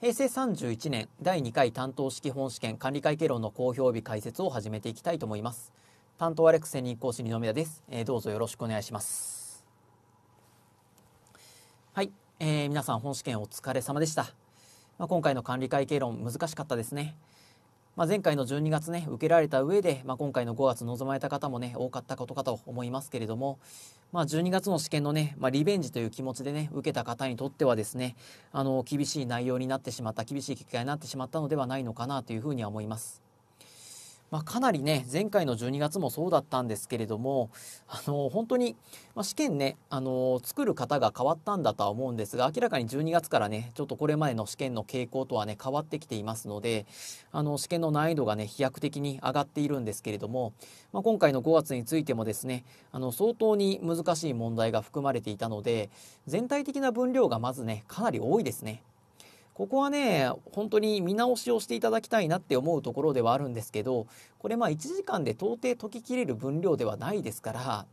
平成31年第2回担当式本試験管理会計論の公表日解説を始めていきたいと思います。担当アレックス専任講師二宮です、えー、どうぞよろしくお願いします。はい、えー、皆さん本試験お疲れ様でした。まあ、今回の管理会計論難しかったですね。まあ、前回の12月ね受けられた上で、まあ、今回の5月望まれた方もね多かったことかと思いますけれども、まあ、12月の試験のね、まあ、リベンジという気持ちでね受けた方にとってはですねあの厳しい内容になってしまった厳しい結果になってしまったのではないのかなというふうには思います。まあ、かなりね前回の12月もそうだったんですけれどもあの本当に、まあ、試験ねあの作る方が変わったんだとは思うんですが明らかに12月からねちょっとこれまでの試験の傾向とはね変わってきていますのであの試験の難易度がね飛躍的に上がっているんですけれども、まあ、今回の5月についてもですねあの相当に難しい問題が含まれていたので全体的な分量がまずねかなり多いですね。ここはね本当に見直しをしていただきたいなって思うところではあるんですけどこれまあ1時間で到底解ききれる分量ではないですから。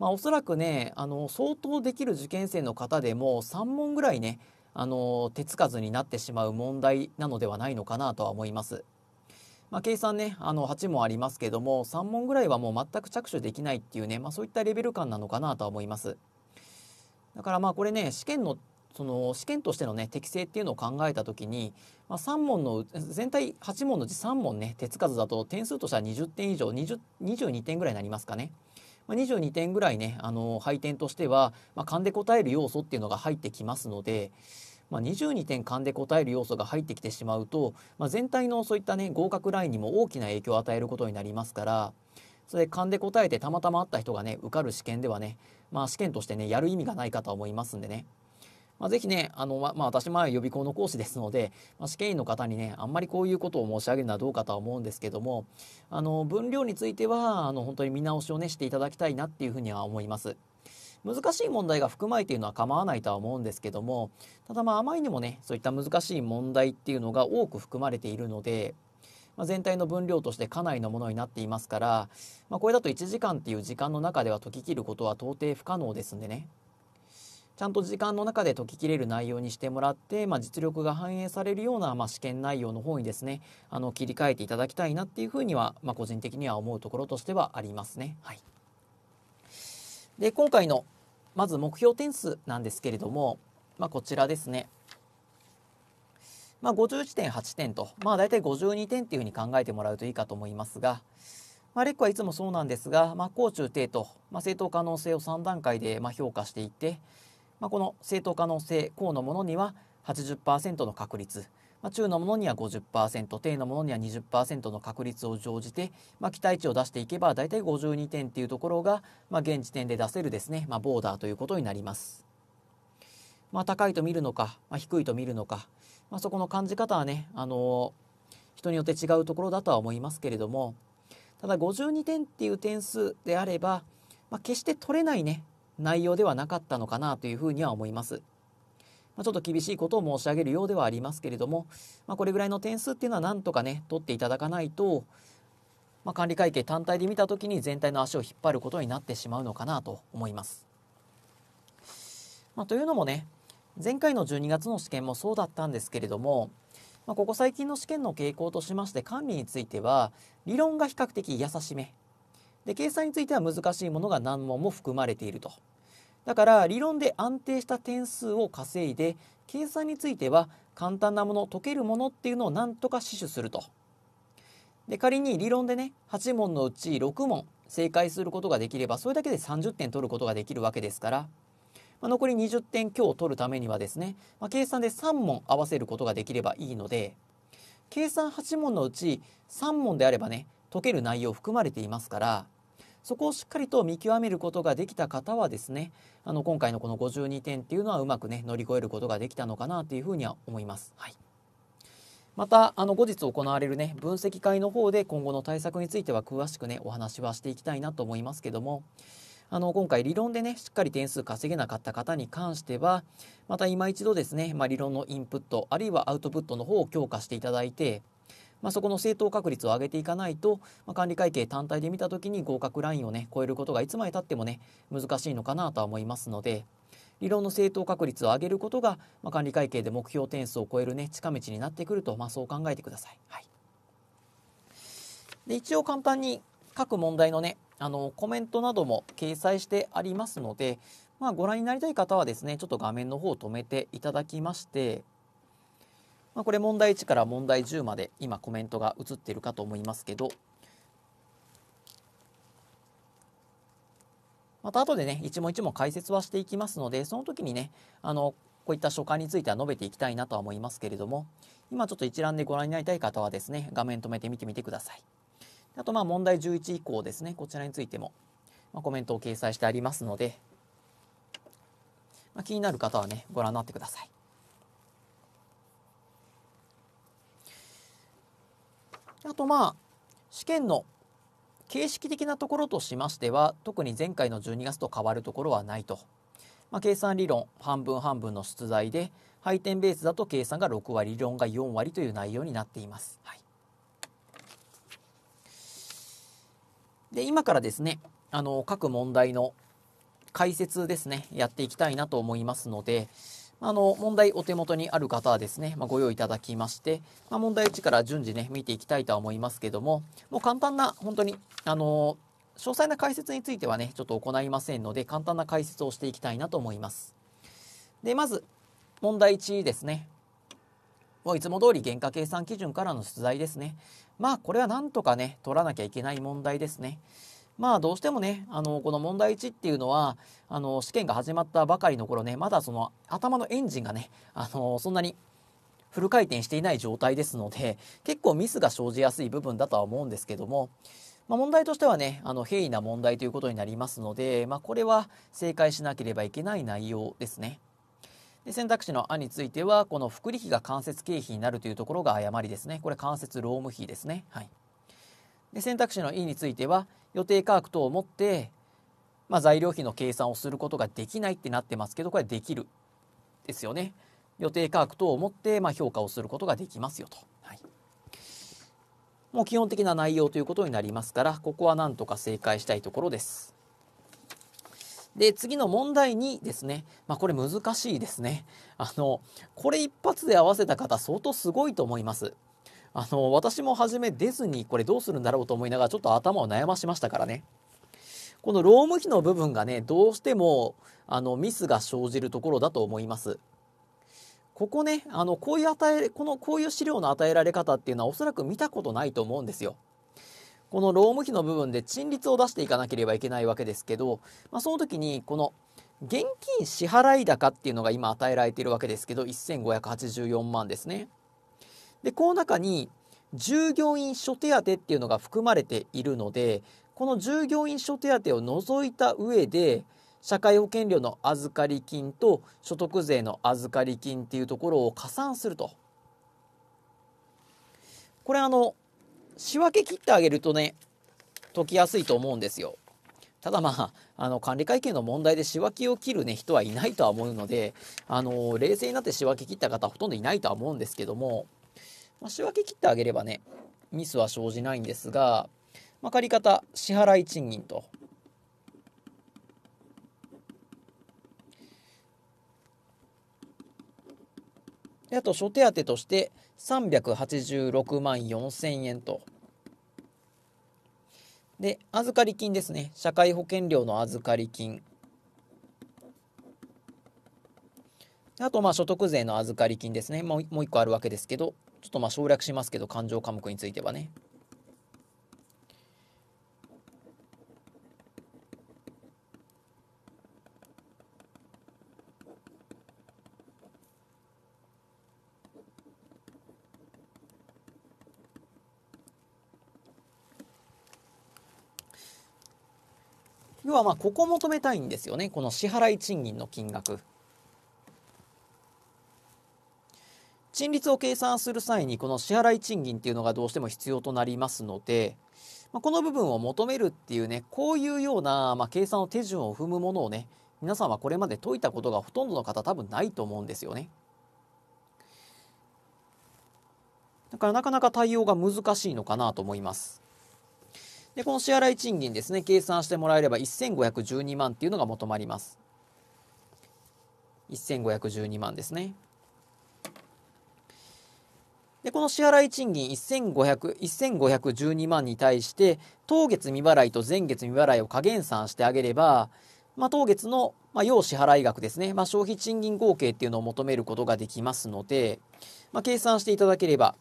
まあ、おそらくねあの相当できる受験生の方でも3問ぐらいねあの手つかずになってしまう問題なのではないのかなとは思います。まあ、計算ねあの8問ありますけども3問ぐらいはもう全く着手できないっていうね、まあ、そういったレベル感なのかなとは思いますだからまあこれね試験のその試験としてのね適性っていうのを考えた時に、まあ、3問の全体8問のうち3問ね手つかずだと点数としては20点以上2 2点ぐらいになりますかね。まあ、22点ぐらいね、あの配点としては、まあ、勘で答える要素っていうのが入ってきますので、まあ、22点勘で答える要素が入ってきてしまうと、まあ、全体のそういったね合格ラインにも大きな影響を与えることになりますからそれ勘で答えてたまたまあった人がね受かる試験ではね、まあ、試験としてねやる意味がないかと思いますんでね。まあ、ぜひね、あの、まあ、私前予備校の講師ですので、まあ、試験員の方にね、あんまりこういうことを申し上げるのはどうかとは思うんですけども、あの、分量については、あの、本当に見直しをね、していただきたいなっていうふうには思います。難しい問題が含まれているのは構わないとは思うんですけども、ただまあ、あまりにもね、そういった難しい問題っていうのが多く含まれているので、ま全体の分量としてかなりのものになっていますから、まあ、これだと1時間っていう時間の中では解ききることは到底不可能ですんでね。ちゃんと時間の中で解ききれる内容にしてもらって、まあ、実力が反映されるような、まあ、試験内容の方にですねあの切り替えていただきたいなっていうふうには、まあ、個人的には思うところとしてはありますね。はい、で今回のまず目標点数なんですけれども、まあ、こちらですね。まあ、51.8点と、まあ、大体52点っていうふうに考えてもらうといいかと思いますが、まあ、レックはいつもそうなんですが、まあ、高中低と、まあ、正当可能性を3段階でまあ評価していって、まあ、この正当可能性高のものには80%の確率、まあ、中のものには50%低のものには20%の確率を乗じて、まあ、期待値を出していけば大体52点っていうところが、まあ、現時点で出せるですね、まあ、ボーダーということになります。まあ、高いと見るのか、まあ、低いと見るのか、まあ、そこの感じ方はね、あのー、人によって違うところだとは思いますけれどもただ52点っていう点数であれば、まあ、決して取れないね内容ではなかったのかなというふうには思います。まちょっと厳しいことを申し上げるようではありますけれども、まあ、これぐらいの点数っていうのはなんとかね取っていただかないと、まあ、管理会計単体で見た時に全体の足を引っ張ることになってしまうのかなと思います。まあ、というのもね前回の12月の試験もそうだったんですけれども、まここ最近の試験の傾向としまして管理については理論が比較的優しめで計算については難しいものが何問も含まれているとだから理論で安定した点数を稼いで計算については簡単なもの解けるものっていうのをなんとか死守するとで仮に理論でね8問のうち6問正解することができればそれだけで30点取ることができるわけですから、まあ、残り20点強を取るためにはですね、まあ、計算で3問合わせることができればいいので計算8問のうち3問であればね解ける内容含まれていますからそこをしっかりと見極めることができた方はですねあの今回のこの52点っていうのはうまくね乗り越えることができたのかなというふうには思います。はいまたあの後日行われるね分析会の方で今後の対策については詳しくねお話はしていきたいなと思いますけどもあの今回理論でねしっかり点数稼げなかった方に関してはまた今一度ですね、まあ、理論のインプットあるいはアウトプットの方を強化していただいてまあ、そこの正答確率を上げていかないと、まあ、管理会計単体で見た時に合格ラインをね超えることがいつまでたってもね難しいのかなとは思いますので。理論の正当確率を上げることが、まあ、管理会計で目標点数を超えるね近道になってくると、まあ、そう考えてください。はい、で一応簡単に各問題のねあのコメントなども掲載してありますので、まあ、ご覧になりたい方はですねちょっと画面の方を止めていただきましてまあ、これ問題1から問題10まで今コメントが映っているかと思いますけどまた後でね一問一問解説はしていきますのでその時にねあのこういった所簡については述べていきたいなとは思いますけれども今ちょっと一覧でご覧になりたい方はですね画面止めて見てみてくださいあとまあ問題11以降ですねこちらについても、まコメントを掲載してありますので、まあ、気になる方はねご覧になってくださいあとまあ試験の形式的なところとしましては特に前回の12月と変わるところはないと、まあ、計算理論半分半分の出題で配点ベースだと計算が6割理論が4割という内容になっています、はい、で今からですねあの各問題の解説ですねやっていきたいなと思いますので、あの、問題お手元にある方はですね、まあ、ご用意いただきまして、まあ、問題1から順次ね、見ていきたいとは思いますけども、もう簡単な、本当に、あの、詳細な解説についてはね、ちょっと行いませんので、簡単な解説をしていきたいなと思います。で、まず、問題1ですね。もういつも通り原価計算基準からの出題ですね。まあ、これはなんとかね、取らなきゃいけない問題ですね。まあどうしてもねあのこの問題1っていうのはあの試験が始まったばかりの頃ねまだその頭のエンジンがねあのそんなにフル回転していない状態ですので結構ミスが生じやすい部分だとは思うんですけども、まあ、問題としてはねあの平易な問題ということになりますので、まあ、これは正解しなければいけない内容ですね。で選択肢の「あ」についてはこの福利費が間接経費になるというところが誤りですねこれ関節労務費ですね。はいで選択肢の E については予定価格等をもって、まあ、材料費の計算をすることができないってなってますけどこれできるですよね。予定価格等をもって、まあ、評価をすることができますよと、はい。もう基本的な内容ということになりますからここはなんとか正解したいところです。で次の問題2ですね、まあ、これ難しいですねあのこれ一発で合わせた方相当すごいと思いますあの私も初め出ずにこれどうするんだろうと思いながらちょっと頭を悩ましましたからねこの労務費の部分がねどうしてもあのミスが生じるところだと思いますここねあのこういう与えこのこういう資料の与えられ方っていうのはおそらく見たことないと思うんですよこの労務費の部分で賃率を出していかなければいけないわけですけど、まあ、その時にこの現金支払い高っていうのが今与えられているわけですけど1584万ですねでこの中に従業員諸手当っていうのが含まれているのでこの従業員諸手当を除いた上で社会保険料の預かり金と所得税の預かり金っていうところを加算するとこれあの仕分け切ってあげるとね解きやすいと思うんですよただまああの管理会計の問題で仕分けを切る、ね、人はいないとは思うのであの冷静になって仕分け切った方ほとんどいないとは思うんですけどもまあ、仕分け切ってあげればね、ミスは生じないんですが、まあ、借方、支払い賃金と。であと、諸手当として386万4000円と。で、預かり金ですね。社会保険料の預かり金。あと、まあ、所得税の預かり金ですね。もう一個あるわけですけど、ちょっとまあ省略しますけど勘定科目についてはね。要はまあここを求めたいんですよねこの支払い賃金の金額。賃率を計算する際にこの支払い賃金っていうのがどうしても必要となりますので、まこの部分を求めるっていうねこういうような、ま計算の手順を踏むものをね皆さんはこれまで解いたことがほとんどの方多分ないと思うんですよね。だからなかなか対応が難しいのかなと思います。でこの支払い賃金ですね計算してもらえれば1512万っていうのが求まります。1512万ですね。でこの支払い賃金1 5 1 1 2万に対して当月未払いと前月未払いを加減算してあげれば、まあ、当月の、まあ、要支払い額ですね、まあ、消費賃金合計っていうのを求めることができますので、まあ、計算していただければ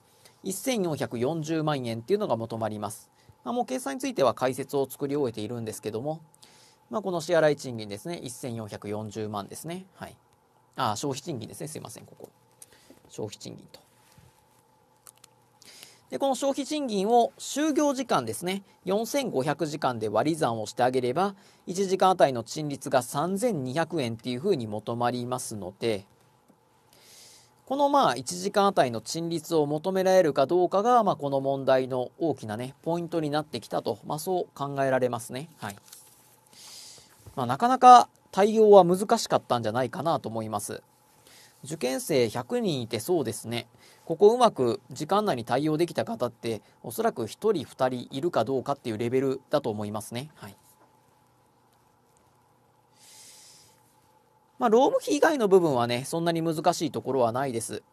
1440万円っていうのが求まります、まあ、もう計算については解説を作り終えているんですけども、まあ、この支払い賃金ですね1440万ですねはいあ消費賃金ですねすいませんここ消費賃金とで、この消費賃金を就業時間ですね、4500時間で割り算をしてあげれば、1時間あたりの賃率が3200円っていうふうに求まりますので、このまあ1時間あたりの賃率を求められるかどうかが、まあ、この問題の大きなね、ポイントになってきたと、まあ、そう考えられますね。はい。まあ、なかなか対応は難しかったんじゃないかなと思います。受験生100人いてそうですね。ここうまく時間内に対応できた方っておそらく1人2人いるかどうかっていうレベルだと思いますね。はいまあ、労務費以外の部分はねそんなに難しいところはないです。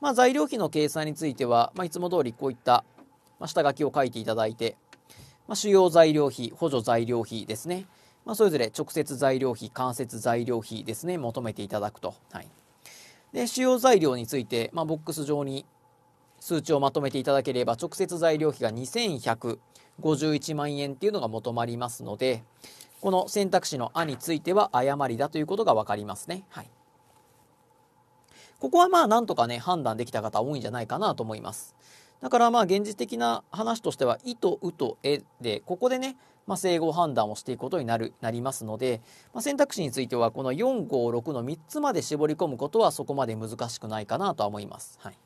まあ、材料費の計算については、まあ、いつも通りこういった、ま下書きを書いていただいて、ま主要材料費補助材料費ですね、まそれぞれ直接材料費間接材料費ですね求めていただくと。はいで主要材料について、まあ、ボックス上に数値をまとめていただければ直接材料費が2151万円っていうのが求まりますのでこの選択肢の「あ」については誤りだということが分かりますね。はい、ここはまあなんとかね判断できた方多いんじゃないかなと思います。だからまあ現実的な話としては「い」と「う」と「え」でここでねまあ、整合判断をしていくことになるなりますので、まあ、選択肢についてはこの456の3つまで絞り込むことはそこまで難しくないかなとは思います。はい、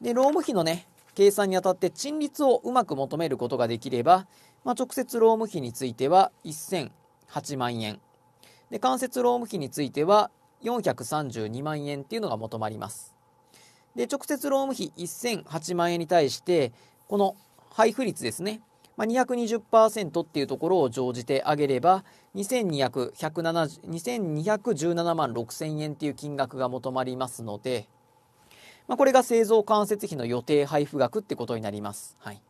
で労務費のね計算にあたって賃率をうまく求めることができれば、まあ、直接労務費については1008万円で間接労務費については432万円っていうのが求まります。で、直接労務費1008万円に対して、この配布率ですね、まあ、220%っていうところを乗じてあげれば、2217万6000円っていう金額が求まりますので、まあ、これが製造間接費の予定配布額ってことになります。はい。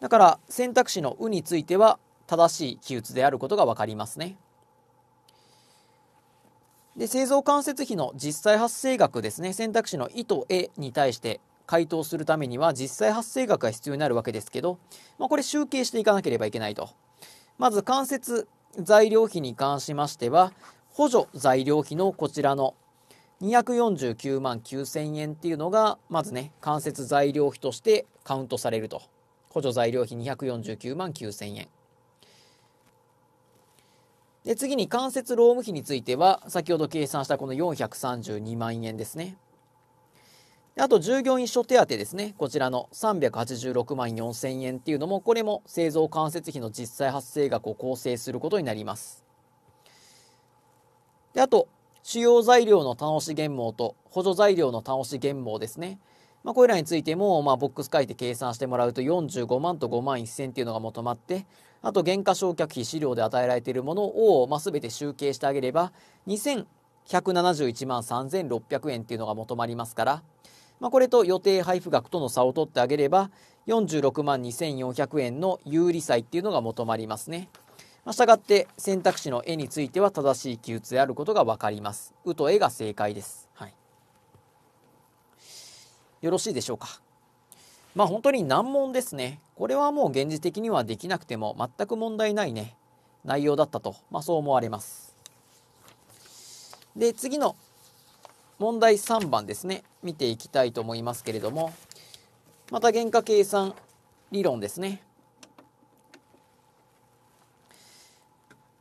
だから選択肢の「う」については正しい記述であることが分かりますね。で製造間接費の実際発生額ですね選択肢の「い」と「え」に対して回答するためには実際発生額が必要になるわけですけど、まあ、これ集計していかなければいけないとまず間接材料費に関しましては補助材料費のこちらの249万9000円っていうのがまずね間接材料費としてカウントされると補助材料費249万9000円で次に間接労務費については先ほど計算したこの432万円ですねあと従業員諸手当ですねこちらの386万4000円っていうのもこれも製造間接費の実際発生額を構成することになりますであと主要材料の倒し減毛と補助材料の倒し減毛ですねまあ、これらについても、まあ、ボックス書いて計算してもらうと45万と5万1000っていうのが求まってあと減価償却費資料で与えられているものを、まあ、全て集計してあげれば2171万3600円っていうのが求まりますから、まあ、これと予定配布額との差を取ってあげれば46万2400円の有利債っていうのが求まりますね。まあ、したがって選択肢の絵については正しい記述であることが分かります。うと絵が正解です。はい、よろしいでしょうか。まあ本当に難問ですね。これはもう現実的にはできなくても全く問題ないね、内容だったと、まあそう思われます。で、次の問題3番ですね、見ていきたいと思いますけれども、また原価計算理論ですね。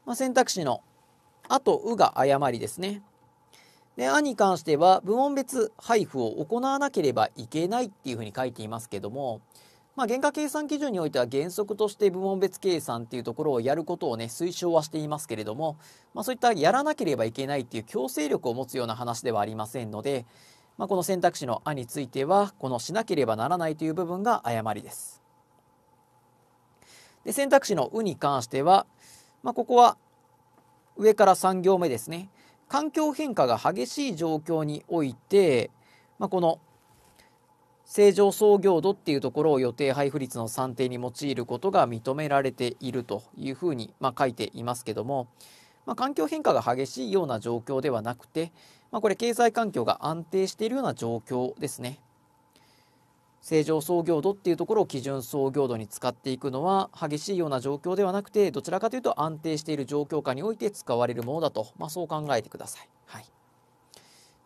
まあ、選択肢の「あ」と「う」が誤りですね。で、案に関しては部門別配布を行わなければいけないっていうふうに書いていますけども、まあ、原価計算基準においては原則として部門別計算っていうところをやることをね、推奨はしていますけれども、まあ、そういったやらなければいけないっていう強制力を持つような話ではありませんので、まあ、この選択肢の案については、このしなければならないという部分が誤りです。で選択肢の「う」に関しては、まあ、ここは上から3行目ですね。環境変化が激しい状況において、まあ、この正常創業度っていうところを予定配布率の算定に用いることが認められているというふうに、まあ、書いていますけども、まあ、環境変化が激しいような状況ではなくて、まあ、これ経済環境が安定しているような状況ですね。正常操業度っていうところを基準操業度に使っていくのは激しいような状況ではなくてどちらかというと安定している状況下において使われるものだと、まあ、そう考えてください。はい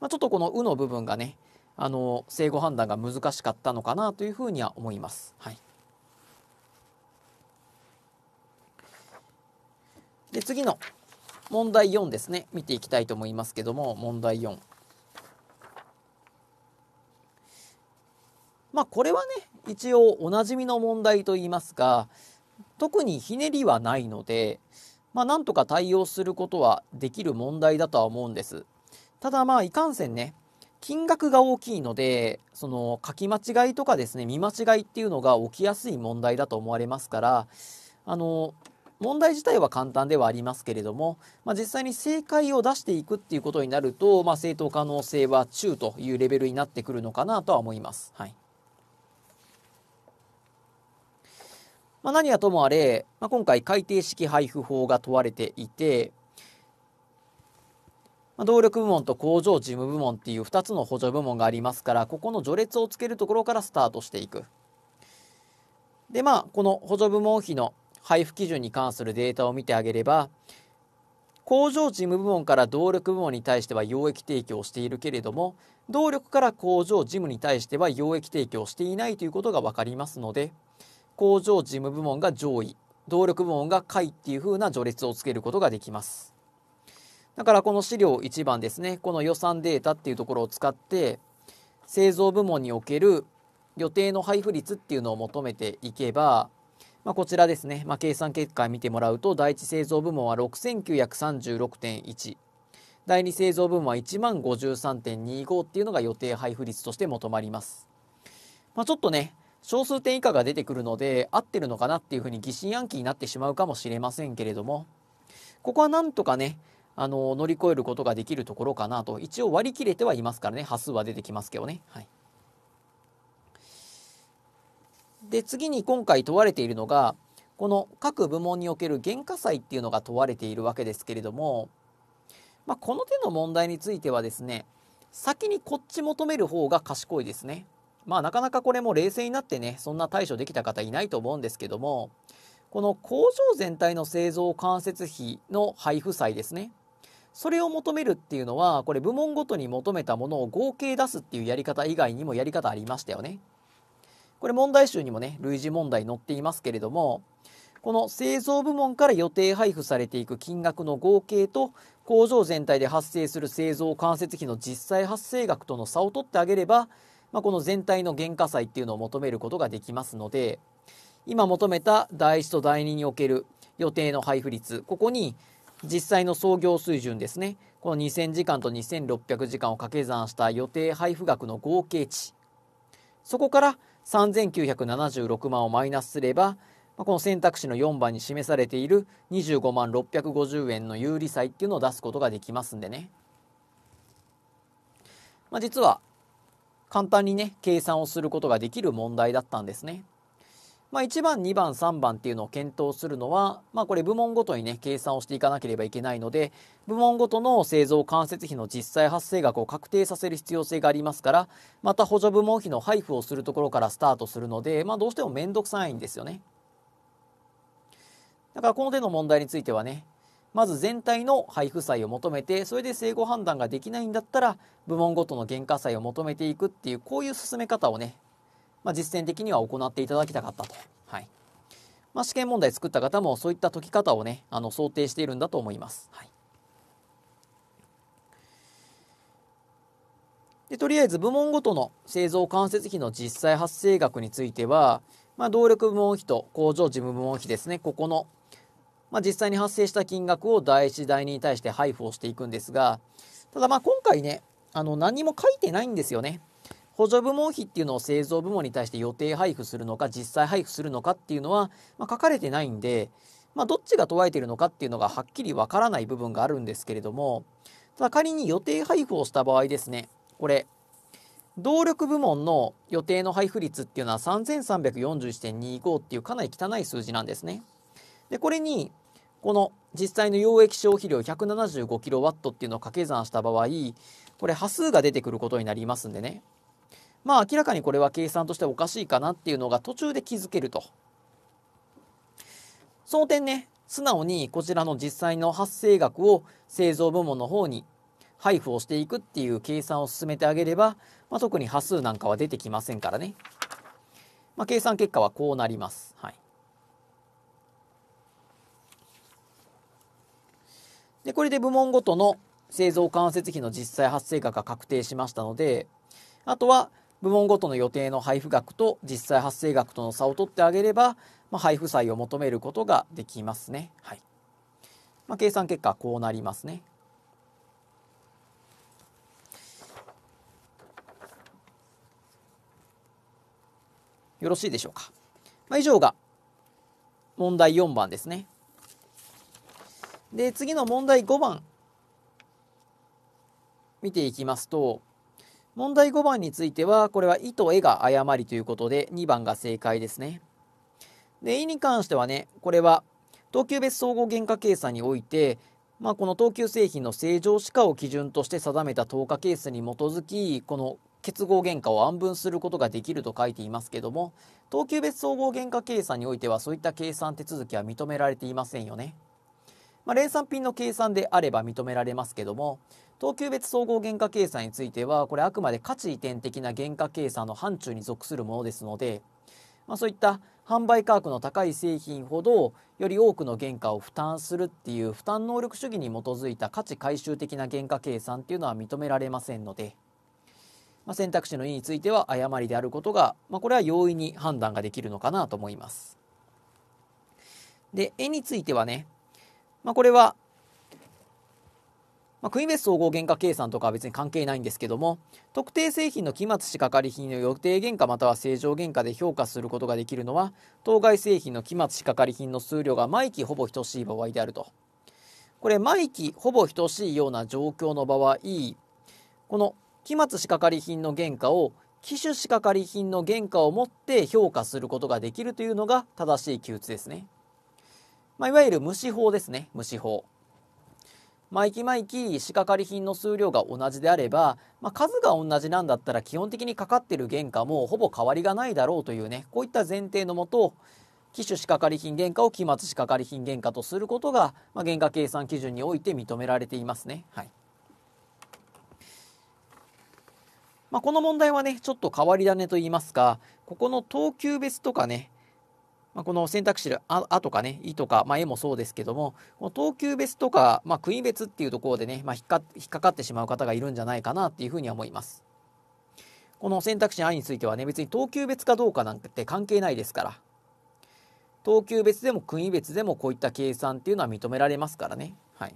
まあ、ちょっとこの「う」の部分がねあの正誤判断が難しかったのかなというふうには思います。はい、で次の問題4ですね見ていきたいと思いますけども問題4。まあこれはね一応おなじみの問題といいますか特にひねりはないので、まあ、なんとか対応することはできる問題だとは思うんです。ただまあいかんせんね金額が大きいのでその書き間違いとかですね見間違いっていうのが起きやすい問題だと思われますからあの問題自体は簡単ではありますけれども、まあ、実際に正解を出していくっていうことになると、まあ、正当可能性は中というレベルになってくるのかなとは思います。はいまあ、何はともあれ、まあ、今回改定式配布法が問われていて、まあ、動力部門と工場事務部門っていう2つの補助部門がありますからここの序列をつけるところからスタートしていく。でまあこの補助部門費の配布基準に関するデータを見てあげれば工場事務部門から動力部門に対しては溶液提供をしているけれども動力から工場事務に対しては溶液提供していないということが分かりますので、工場事務部門が上位動力部門が下位っていう風な序列をつけることができますだからこの資料1番ですねこの予算データっていうところを使って製造部門における予定の配布率っていうのを求めていけば、まあ、こちらですね、まあ、計算結果見てもらうと第1製造部門は6936.1第2製造部門は1万53.25っていうのが予定配布率として求まります、まあ、ちょっとね小数点以下が出てくるので合ってるのかなっていうふうに疑心暗鬼になってしまうかもしれませんけれどもここはなんとかねあの乗り越えることができるところかなと一応割り切れてはいますからね端数は出てきますけどね。はい、で次に今回問われているのがこの各部門における原価祭っていうのが問われているわけですけれども、まあ、この手の問題についてはですね先にこっち求める方が賢いですね。まあなかなかこれも冷静になってね、そんな対処できた方いないと思うんですけども、この工場全体の製造間接費の配布債ですね。それを求めるっていうのは、これ部門ごとに求めたものを合計出すっていうやり方以外にもやり方ありましたよね。これ問題集にもね、類似問題載っていますけれども、この製造部門から予定配布されていく金額の合計と工場全体で発生する製造間接費の実際発生額との差を取ってあげればまあ、この全体の原価債っていうのを求めることができますので、今求めた第1と第2における予定の配布率、ここに実際の創業水準ですね、この2000時間と2600時間を掛け算した予定配布額の合計値、そこから3976万をマイナスすれば、この選択肢の4番に示されている25万650円の有利債っていうのを出すことができますんでね。まあ、実は簡単にね、計算をすることができる問題だったんですね。まあ、1番、2番、3番っていうのを検討するのは、まあ、これ部門ごとにね、計算をしていかなければいけないので、部門ごとの製造間接費の実際発生額を確定させる必要性がありますから、また補助部門費の配布をするところからスタートするので、まあ、どうしても面倒くさいんですよね。だからこの手の問題についてはね、まず全体の配布債を求めてそれで正誤判断ができないんだったら部門ごとの原価債を求めていくっていうこういう進め方をね、まあ、実践的には行っていただきたかったと、はいまあ、試験問題作った方もそういった解き方をねあの想定しているんだと思います、はい、でとりあえず部門ごとの製造間接費の実際発生額については、まあ、動力部門費と工場事務部門費ですねここのまあ、実際に発生した金額を第1、第2に対して配布をしていくんですが、ただまあ今回ね、あの何も書いてないんですよね。補助部門費っていうのを製造部門に対して予定配布するのか、実際配布するのかっていうのは、ま書かれてないんで、まあ、どっちが問われているのかっていうのがはっきりわからない部分があるんですけれども、ただ仮に予定配布をした場合ですね、これ、動力部門の予定の配布率っていうのは3341.25っていうかなり汚い数字なんですね。で、これにこの実際の溶液消費量 175kW っていうのを掛け算した場合、これ波数が出てくることになりますんでね。まあ明らかにこれは計算としておかしいかなっていうのが途中で気づけると。その点ね、素直にこちらの実際の発生額を製造部門の方に配布をしていくっていう計算を進めてあげれば、まあ、特に波数なんかは出てきませんからね。まあ、計算結果はこうなります。はい。で、これで部門ごとの製造間接費の実際発生額が確定しましたので、あとは部門ごとの予定の配布額と実際発生額との差を取ってあげれば、まあ、配布債を求めることができますね。はい。まあ、計算結果はこうなりますね。よろしいでしょうか。まあ、以上が問題4番ですね。で次の問題5番見ていきますと問題5番についてはこれは「い」と「え」が誤りということで2番が正解ですね。で「い」に関してはねこれは等級別総合原価計算において、まあ、この等級製品の正常歯科を基準として定めた等価係数に基づきこの結合原価を暗分することができると書いていますけども等級別総合原価計算においてはそういった計算手続きは認められていませんよね。まあ、0産品の計算であれば認められますけども等級別総合原価計算についてはこれあくまで価値移転的な原価計算の範疇に属するものですので、まあ、そういった販売価格の高い製品ほどより多くの原価を負担するっていう負担能力主義に基づいた価値回収的な原価計算っていうのは認められませんので、まあ、選択肢の意については誤りであることが、まあ、これは容易に判断ができるのかなと思います。で絵についてはねまあ、これは、まあ、クインベース総合原価計算とかは別に関係ないんですけども特定製品の期末仕掛かり品の予定原価または正常原価で評価することができるのは当該製品の期末仕掛かり品の数量が毎期ほぼ等しい場合であると。これ毎期ほぼ等しいような状況の場合この期末仕掛かり品の原価を機種仕掛かり品の原価をもって評価することができるというのが正しい記述ですね。まあ、いわゆる無視法ですね、無視法。毎期毎期仕掛かり品の数量が同じであれば、まあ、数が同じなんだったら基本的にかかってる原価もほぼ変わりがないだろうというねこういった前提のもと機種仕掛かり品原価を期末仕掛かり品原価とすることが、まあ、原価計算基準において認められていますね。はいまあ、この問題はねちょっと変わり種といいますかここの等級別とかねまあ、この選択肢で「あ」あとかね「い」とか「まあ、え」もそうですけどもこの等級別とか、まあ、国別っていうところでね、まあ、引っか引っかかってしまう方がいるんじゃないかなっていうふうには思います。この選択肢の「あ」についてはね別に等級別かどうかなんて関係ないですから等級別でも国別でもこういった計算っていうのは認められますからね。はい、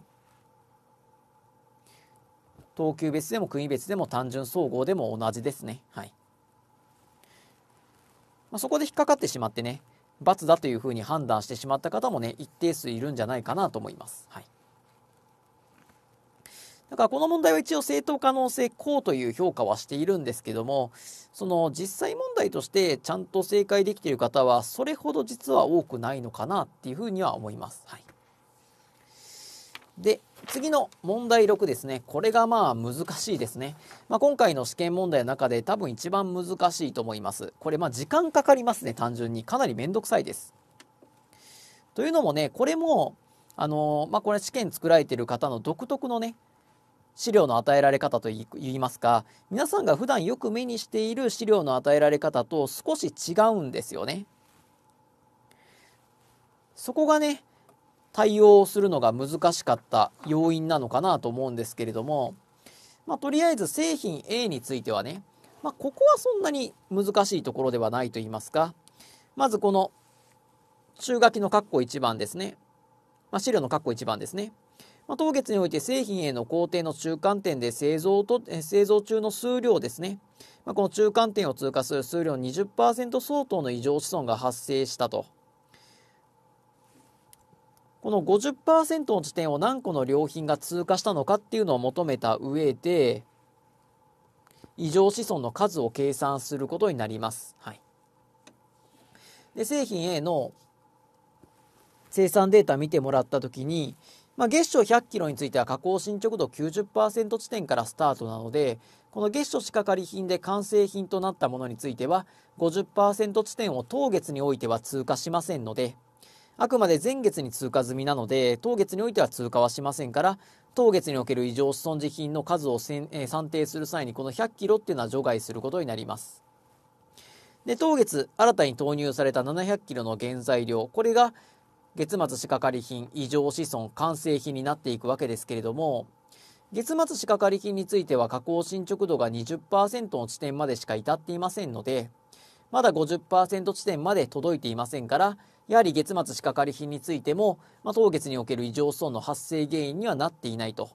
等級別でも国別でも単純総合でも同じですね。はいまあ、そこで引っかかってしまってね罰だというふうに判断してしまった方もね、一定数いるんじゃないかなと思います。はい。だからこの問題は一応正当可能性高という評価はしているんですけども、その実際問題としてちゃんと正解できている方はそれほど実は多くないのかなっていうふうには思います。はい。で、次の問題6ですね。これがまあ難しいですね。まあ、今回の試験問題の中で多分一番難しいと思います。これまあ時間かかりますね、単純に。かなりめんどくさいです。というのもね、これも、あのー、まあ、これ試験作られてる方の独特のね、資料の与えられ方といいますか、皆さんが普段よく目にしている資料の与えられ方と少し違うんですよね。そこがね、対応するのが難しかった要因なのかなと思うんですけれども、まあ、とりあえず製品 A についてはね、まあ、ここはそんなに難しいところではないと言いますか、まずこの中書きの括弧1番ですね、まあ、資料の括弧1番ですね、ま当月において製品への工程の中間点で製造と製造中の数量ですね、まこの中間点を通過する数量の20%相当の異常子孫が発生したと。この50%の地点を何個の良品が通過したのかっていうのを求めた上で、異常子孫の数を計算することになります。はい。で、製品 A の生産データ見てもらったときに、まあ、月初 100kg については加工進捗度90%地点からスタートなので、この月初仕掛かり品で完成品となったものについては50%地点を当月においては通過しませんのであくまで前月に通過済みなので、当月においては通過はしませんから、当月における異常損持品の数を算定する際に、この100キロっていうのは除外することになります。で、当月、新たに投入された700キロの原材料、これが月末仕掛かり品、異常子孫、完成品になっていくわけですけれども、月末仕掛かり品については加工進捗度が20%の地点までしか至っていませんので、まだ50%地点まで届いていませんから、やはり月末仕掛かり品についても、まあ、当月における異常損の発生原因にはなっていないと。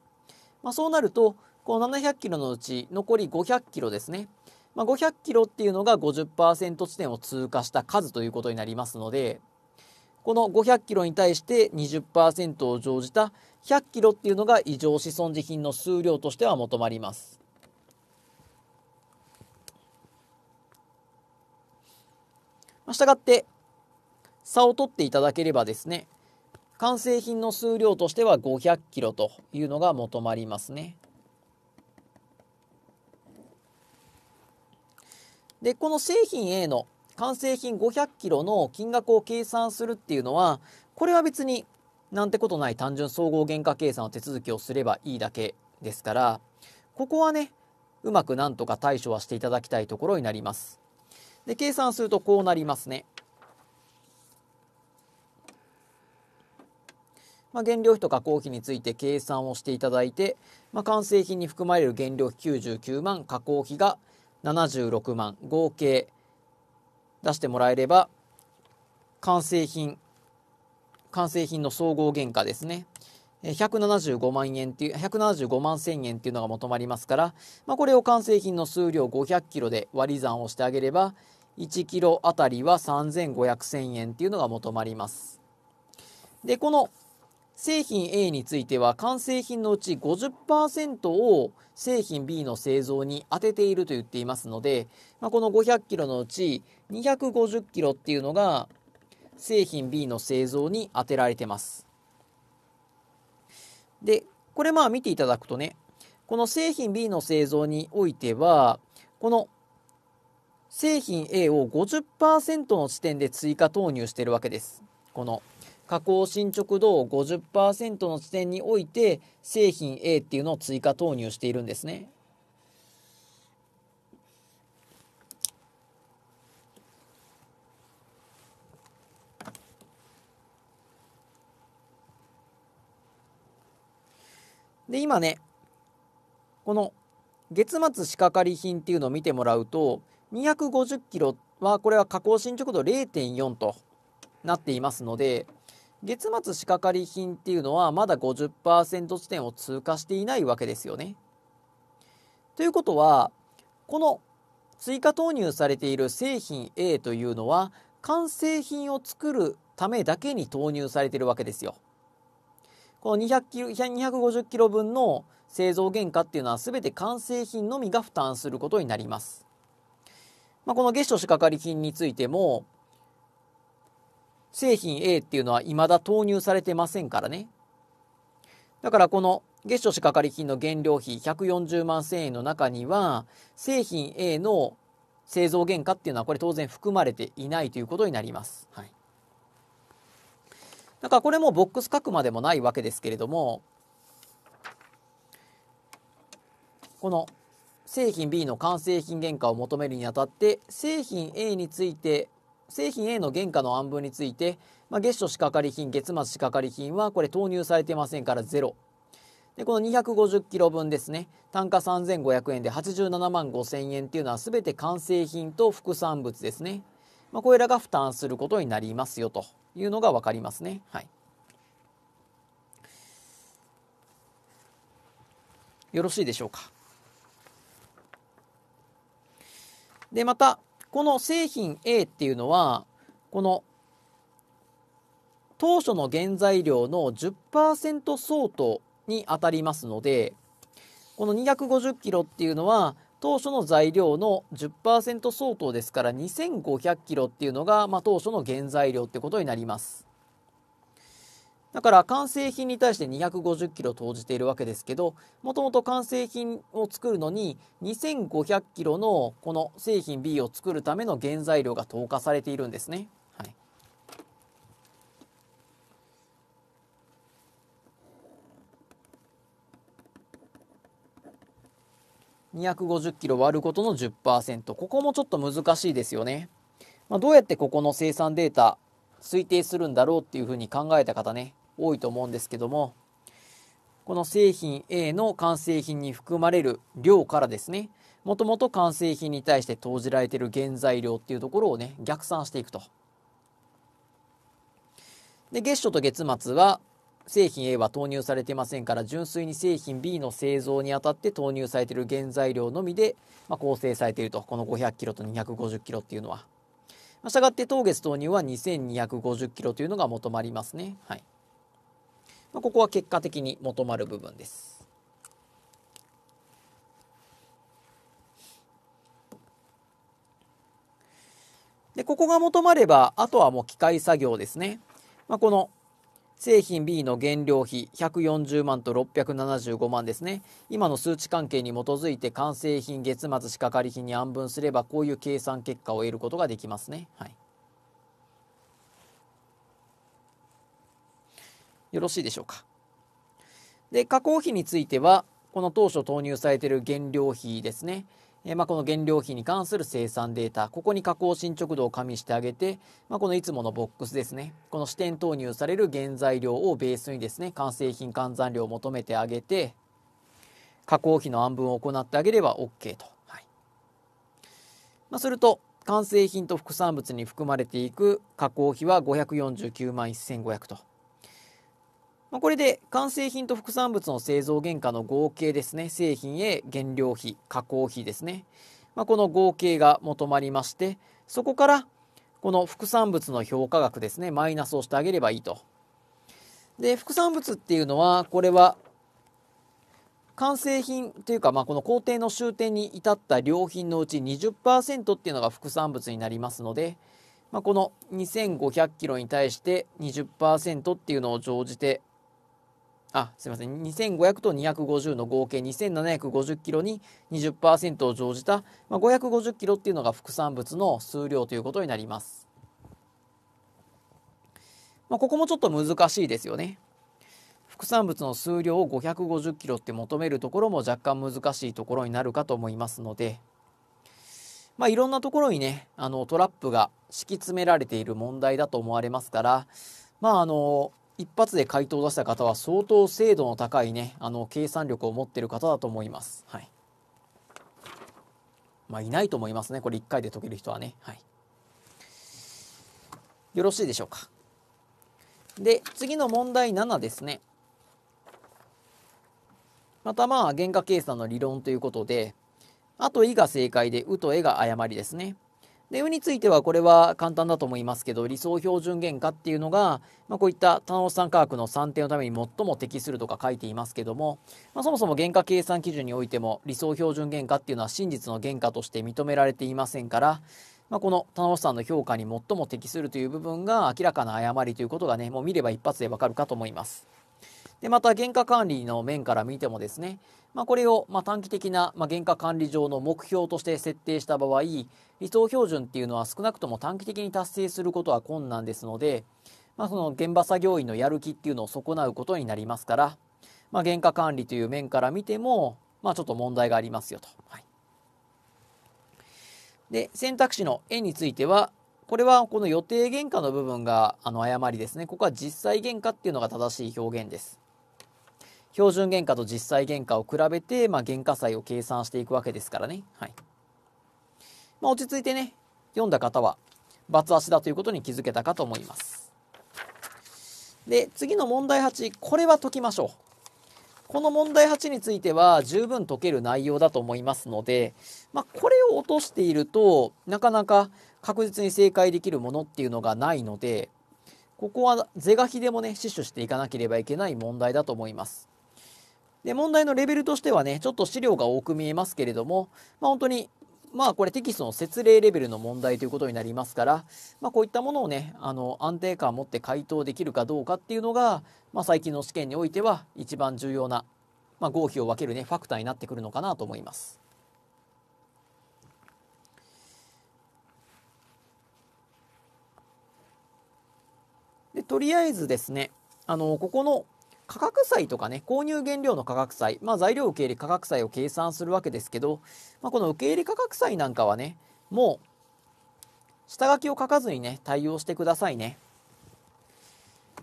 まあ、そうなると、この700キロのうち残り500キロですね。まあ、500キロっていうのが50%地点を通過した数ということになりますので、この500キロに対して20%を乗じた100キロっていうのが異常子損事品の数量としては求まります。したがって差を取っていただければですね完成品の数量としては 500kg というのが求まりますね。でこの製品 A の完成品 500kg の金額を計算するっていうのはこれは別になんてことない単純総合原価計算の手続きをすればいいだけですからここはねうまくなんとか対処はしていただきたいところになります。で計算するとこうなりますね。まあ、原料費と加工費について計算をしていただいて、まあ、完成品に含まれる原料費99万加工費が76万合計出してもらえれば完成品完成品の総合原価ですね175万円っていう175万千0 0 0円っていうのが求まりますから、まあ、これを完成品の数量500キロで割り算をしてあげれば1キロあたりは3500円っていうのが求まりますでこの製品 A については完成品のうち50%を製品 B の製造に当てていると言っていますので、まあ、この500キロのうち250キロっていうのが製品 B の製造に当てられてます。で、これまあ見ていただくとね、この製品 B の製造においては、この製品 A を50%の地点で追加投入してるわけです。この加工進捗度を50%の地点において製品 A っていうのを追加投入しているんですね。で今ねこの月末仕掛かり品っていうのを見てもらうと250キロはこれは加工進捗度0.4となっていますので月末仕掛かり品っていうのはまだ50%地点を通過していないわけですよね。ということはこの追加投入されている製品 A というのは完成品を作るためだけに投入されているわけですよ。この200キロ250キロ分の製造原価っていうのは全て完成品のみが負担することになります。まあ、この月初仕掛かり品についても製品 A っていうのは未だ投入されてませんからね。だからこの月初仕掛かり金の原料費140万1000円の中には、製品 A の製造原価っていうのはこれ当然含まれていないということになります。はい。だからこれもボックス書くまでもないわけですけれども、この製品 B の完成品原価を求めるにあたって製品 A について製品 A の原価の案分について、まあ、月初仕掛かり品月末仕掛かり品はこれ投入されてませんから0でこの 250kg 分ですね単価3500円で87万5000円っていうのは全て完成品と副産物ですね、まあ、これらが負担することになりますよというのが分かりますねはいよろしいでしょうかでまたこの製品 A っていうのは、この当初の原材料の10%相当に当たりますので、この250キロっていうのは、当初の材料の10%相当ですから2500キロっていうのが、まあ、当初の原材料ってことになります。だから完成品に対して250キロ投じているわけですけどもともと完成品を作るのに2500キロのこの製品 B を作るための原材料が投下されているんですね。250キロ割ることの10%ここもちょっと難しいですよね。まあ、どうやってここの生産データ推定するんだろうっていうふうに考えた方ね多いと思うんですけどもこの製品 A の完成品に含まれる量からですねもともと完成品に対して投じられている原材料っていうところをね逆算していくと。で月初と月末は製品 A は投入されていませんから純粋に製品 B の製造にあたって投入されている原材料のみで、まあ、構成されているとこの500キロと250キロっていうのは。したがって当月投入は2250キロというのが求まりますね。はい、まあ、ここは結果的に求まる部分です。でここが求まればあとはもう機械作業ですね。まあ、この製品 B の原料費140万と675万ですね今の数値関係に基づいて完成品月末仕掛かり費に安分すればこういう計算結果を得ることができますね。はいよろしいでしょうか。で、加工費については、この当初投入されている原料費ですね。えまあ、この原料費に関する生産データ、ここに加工進捗度を加味してあげて、まあ、このいつものボックスですね、この支店投入される原材料をベースにですね、完成品換算量を求めてあげて、加工費の安分を行ってあげれば OK と。はいまあ、すると、完成品と副産物に含まれていく加工費は549万1500と。まあ、これで完成品と副産物の製造原価の合計ですね製品へ原料費加工費ですね、まあ、この合計が求まりましてそこからこの副産物の評価額ですねマイナスをしてあげればいいとで副産物っていうのはこれは完成品というか、まあ、この工程の終点に至った良品のうち20%っていうのが副産物になりますので、まあ、この2500キロに対して20%っていうのを乗じてあすみません2500と250の合計2750キロに20%を乗じた、まあ、550キロっていうのが副産物の数量ということになります。まあ、ここもちょっと難しいですよね。副産物の数量を550キロって求めるところも若干難しいところになるかと思いますので、まあ、いろんなところにねあのトラップが敷き詰められている問題だと思われますからまああの一発で回答を出した方は相当精度の高いね、あの、計算力を持ってる方だと思います。はい。まあ、いないと思いますね。これ1回で解ける人はね。はい。よろしいでしょうか。で、次の問題7ですね。またまあ、原価計算の理論ということで、あと「い」が正解で「う」と「え」が誤りですね。で、運についてはこれは簡単だと思いますけど、理想標準原価っていうのが、まあ、こういった単応産価格の算定のために最も適するとか書いていますけども、まあ、そもそも原価計算基準においても理想標準原価っていうのは真実の原価として認められていませんから、まあ、この田直さんの評価に最も適するという部分が明らかな誤りということがね、もう見れば一発でわかるかと思います。で、また原価管理の面から見てもですね、まあ、これをま短期的なま原価管理上の目標として設定した場合理想標準っていうのは少なくとも短期的に達成することは困難ですので、まあ、その現場作業員のやる気っていうのを損なうことになりますから、まあ、原価管理という面から見ても、まあ、ちょっと問題がありますよと。はい、で選択肢の円についてはこれはこの予定原価の部分があの誤りですね。ここは実際原価っていうのが正しい表現です。標準原価と実際原価を比べて、まあ、原価債を計算していくわけですからね。はい。まあ、落ち着いてね、読んだ方は、バツ足だということに気づけたかと思います。で、次の問題8、これは解きましょう。この問題8については十分解ける内容だと思いますので、まあ、これを落としていると、なかなか確実に正解できるものっていうのがないので、ここは是が非でもね、死守していかなければいけない問題だと思います。で、問題のレベルとしてはね、ちょっと資料が多く見えますけれども、まあ、本当に、まあこれテキストの説明レベルの問題ということになりますから、まあ、こういったものをね、あの安定感を持って回答できるかどうかっていうのが、まあ、最近の試験においては一番重要な、まあ、合否を分けるね、ファクターになってくるのかなと思います。でとりあえずですね、あのここの価格債とかね、購入原料の価格債、まあ、材料受け入れ価格債を計算するわけですけど、まあ、この受け入れ価格債なんかはね、もう、下書きを書かずにね、対応してくださいね。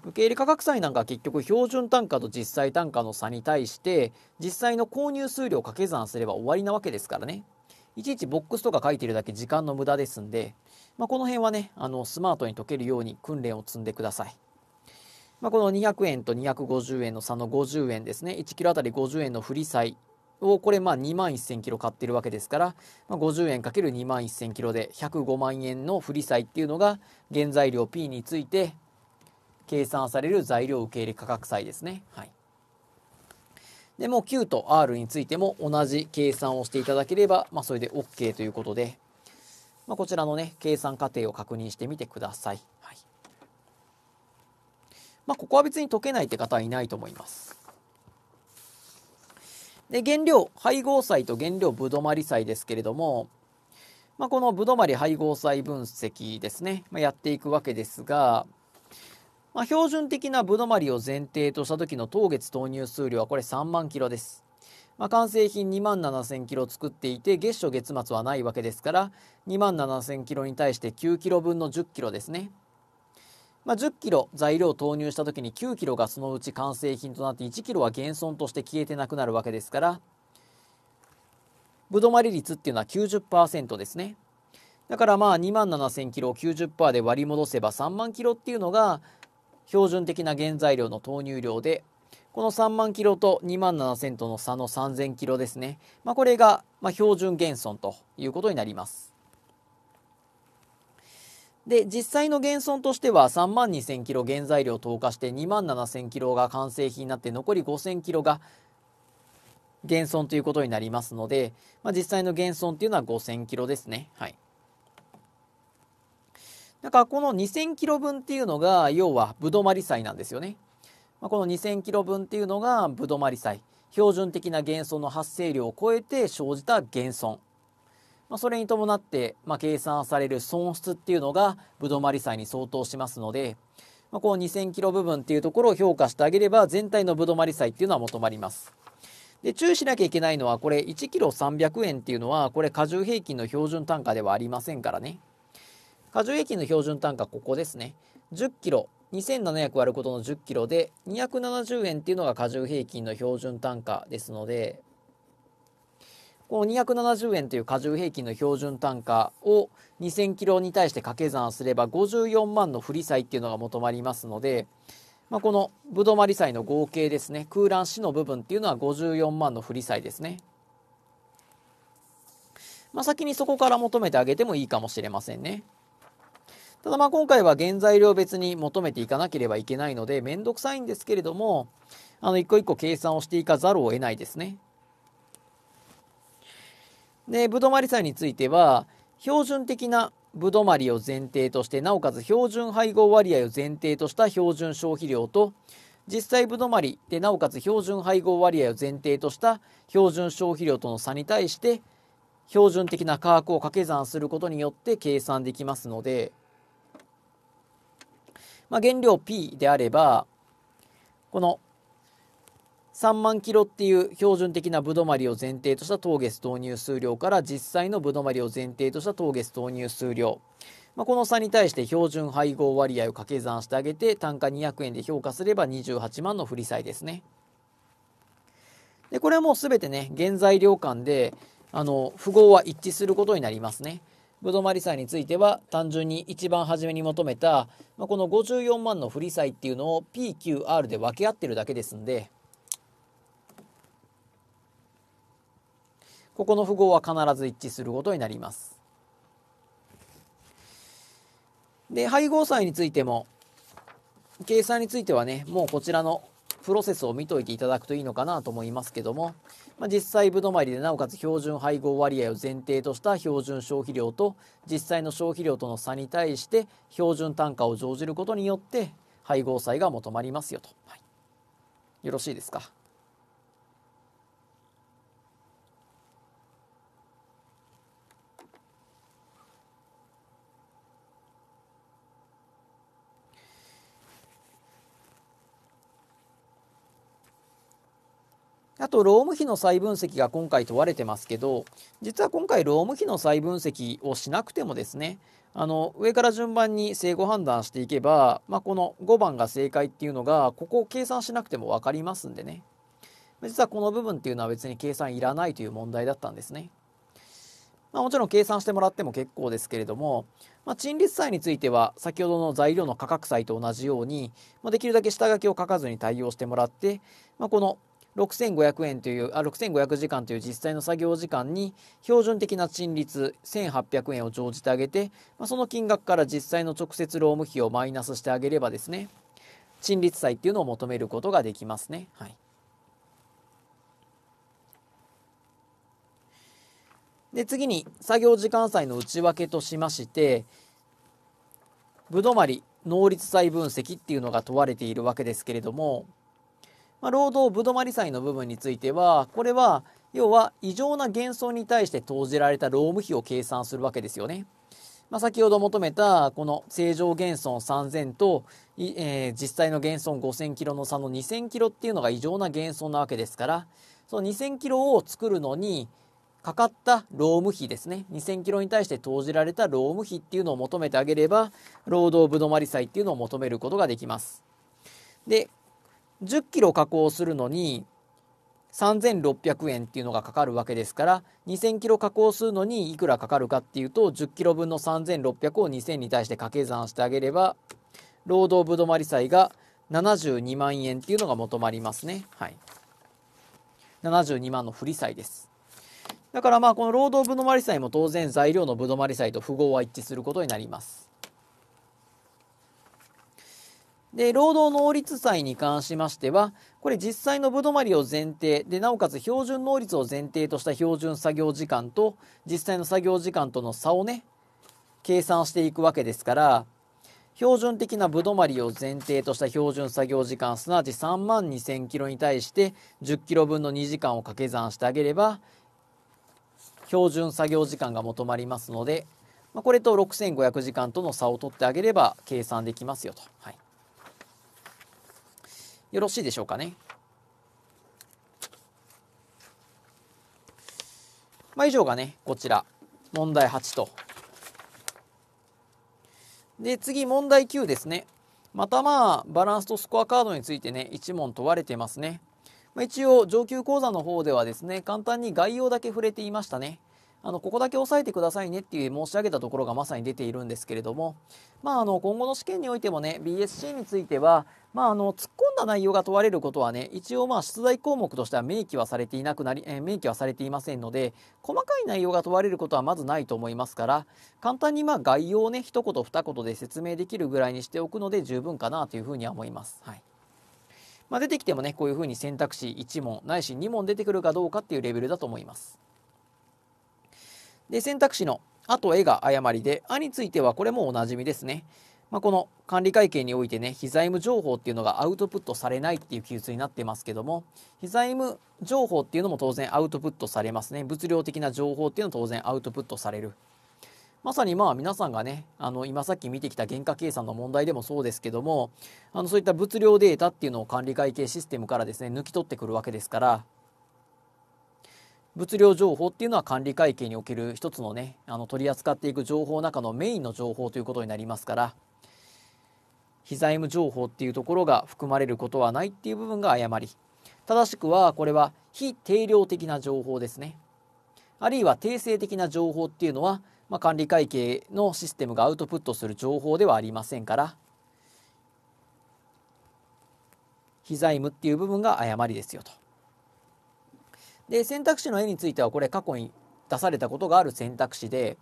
受け入れ価格債なんかは結局標準単価と実際単価の差に対して実際の購入数量を掛け算すれば終わりなわけですからねいちいちボックスとか書いてるだけ時間の無駄ですんで、まあ、この辺はねあのスマートに解けるように訓練を積んでください。まあ、この200円と250円の差の50円ですね1キロあたり50円の振り債をこれまあ2万1000キロ買ってるわけですから、まあ、50円 ×2 万1000キロで105万円の振り債っていうのが原材料 P について計算される材料受け入れ価格債ですね。はい、でも Q と R についても同じ計算をしていただければ、まあ、それで OK ということで、まあ、こちらのね計算過程を確認してみてください。まあ、ここは別に溶けないって方はいないと思います。で、原料、配合祭と原料ぶどまり祭ですけれども、まあ、このぶどまり配合祭分析ですね、まあ、やっていくわけですが、まあ、標準的なぶどまりを前提とした時の当月投入数量はこれ3万キロです。まあ、完成品2万7000キロ作っていて、月初月末はないわけですから、2万7000キロに対して9キロ分の10キロですね。まあ、10キロ材料を投入した時に9キロがそのうち完成品となって1キロは減損として消えてなくなるわけですから、ぶどまり率っていうのは90%ですね。だからまあ2万7000キロを90%で割り戻せば3万キロっていうのが標準的な原材料の投入量で、この3万キロと2万7000との差の3000キロですね。まあ、これがま標準減損ということになります。で実際の減損としては3万2000キロ原材料投下して2万7000キロが完成品になって残り5000キロが減損ということになりますので、まあ、実際の減損というのは5000キロですね。はいだからこの2000キロ分っていうのが要はぶどまり債なんですよね。まあ、この2000キロ分っていうのがぶどまり債標準的な減損の発生量を超えて生じた減損まあ、それに伴って、まあ、計算される損失っていうのがぶどまり債に相当しますので、まあ、この2000キロ部分っていうところを評価してあげれば全体のぶどまり債っていうのは求まります。で注意しなきゃいけないのはこれ1キロ300円っていうのはこれ加重平均の標準単価ではありませんからね。加重平均の標準単価ここですね。10キロ2700割ることの10キロで270円っていうのが加重平均の標準単価ですので、この270円という加重平均の標準単価を2000キロに対して掛け算すれば54万の振り債っていうのが求まりますので、まあ、このぶどまり債の合計ですね空欄死の部分っていうのは54万の振り債ですね、まあ、先にそこから求めてあげてもいいかもしれませんねただまあ今回は原材料別に求めていかなければいけないので面倒くさいんですけれどもあの一個一個計算をしていかざるを得ないですねで、ぶどまり剤については、標準的なぶどまりを前提として、なおかつ標準配合割合を前提とした標準消費量と、実際ぶどまりで、なおかつ標準配合割合を前提とした標準消費量との差に対して、標準的な価格を掛け算することによって計算できますので、まあ、原料 P であれば、この3万キロっていう標準的なぶどまりを前提とした当月投入数量から実際のぶどまりを前提とした当月投入数量、まあ、この差に対して標準配合割合を掛け算してあげて単価200円で評価すれば28万の振り債ですねでこれはもう全てね原材料間であの符号は一致することになりますねぶどまり債については単純に一番初めに求めた、まあ、この54万の振り債っていうのを PQR で分け合ってるだけですんでここの符号は必ず一致することになります。で、配合債についても、計算についてはね、もうこちらのプロセスを見といていただくといいのかなと思いますけども、まあ、実際部止まりでなおかつ標準配合割合を前提とした標準消費量と実際の消費量との差に対して標準単価を乗じることによって配合債が求まりますよと、はい、よろしいですかあと、労務費の再分析が今回問われてますけど、実は今回、労務費の再分析をしなくてもですね、あの上から順番に正誤判断していけば、まあ、この5番が正解っていうのが、ここを計算しなくても分かりますんでね。実はこの部分っていうのは別に計算いらないという問題だったんですね。まあ、もちろん計算してもらっても結構ですけれども、まあ、陳列債については先ほどの材料の価格債と同じように、まあ、できるだけ下書きを書かずに対応してもらって、まあ、この6500円というあ6500時間という実際の作業時間に標準的な賃率1800円を乗じてあげて、まあ、その金額から実際の直接労務費をマイナスしてあげればですね賃率債っていうのを求めることができますね。はい、で次に作業時間債の内訳としましてぶどまり能率債分析っていうのが問われているわけですけれどもまあ、労働ぶどまり債の部分については、これは、要は異常な減損に対して投じられた労務費を計算するわけですよね。まあ、先ほど求めたこの正常減損3000と、えー、実際の減損5000キロの差の2000キロっていうのが異常な減損なわけですから、その2000キロを作るのにかかった労務費ですね。2000キロに対して投じられた労務費っていうのを求めてあげれば、労働ぶどまり債っていうのを求めることができます。で、10キロ加工するのに3600円っていうのがかかるわけですから2000キロ加工するのにいくらかかるかっていうと10キロ分の3600を2000に対して掛け算してあげれば労働ぶどまり債が72万円っていうのが求まりますね。はい。72万の不り債です。だからまあこの労働ぶどまり債も当然材料のぶどまり債と符号は一致することになります。で、労働能率債に関しましては、これ実際のぶどまりを前提で、なおかつ標準能率を前提とした標準作業時間と、実際の作業時間との差をね、計算していくわけですから、標準的なぶどまりを前提とした標準作業時間、すなわち3万2000キロに対して10キロ分の2時間を掛け算してあげれば、標準作業時間が求まりますので、まこれと6500時間との差を取ってあげれば計算できますよと。はいよろしいでしょうかね。まあ、以上がね、こちら、問題8と。で、次、問題9ですね。またまあ、バランスとスコアカードについてね、1問問われてますね。まあ、一応、上級講座の方ではですね、簡単に概要だけ触れていましたね。あのここだけ押さえてくださいねっていう申し上げたところがまさに出ているんですけれども、まあ、あの今後の試験においてもね BSC については、まあ、あの突っ込んだ内容が問われることはね一応まあ出題項目としては明記はされていなくなり、えー、明記はされていませんので細かい内容が問われることはまずないと思いますから簡単にまあ概要をね一言二言で説明できるぐらいにしておくので十分かなというふうには思います。はいまあ、出てきてもねこういうふうに選択肢1問ないし2問出てくるかどうかっていうレベルだと思います。で、選択肢のあと絵が誤りで、あについてはこれもおなじみですね。まあ、この管理会計においてね、非財務情報っていうのがアウトプットされないっていう記述になってますけども、非財務情報っていうのも当然アウトプットされますね。物量的な情報っていうのも当然アウトプットされる。まさにまあ皆さんがね、あの今さっき見てきた原価計算の問題でもそうですけども、あのそういった物量データっていうのを管理会計システムからですね、抜き取ってくるわけですから、物量情報っていうのは管理会計における一つのねあの取り扱っていく情報の中のメインの情報ということになりますから非財務情報っていうところが含まれることはないっていう部分が誤り正しくはこれは非定量的な情報ですねあるいは定性的な情報っていうのは、まあ、管理会計のシステムがアウトプットする情報ではありませんから非財務っていう部分が誤りですよと。で選択肢の絵についてはこれ過去に出されたことがある選択肢で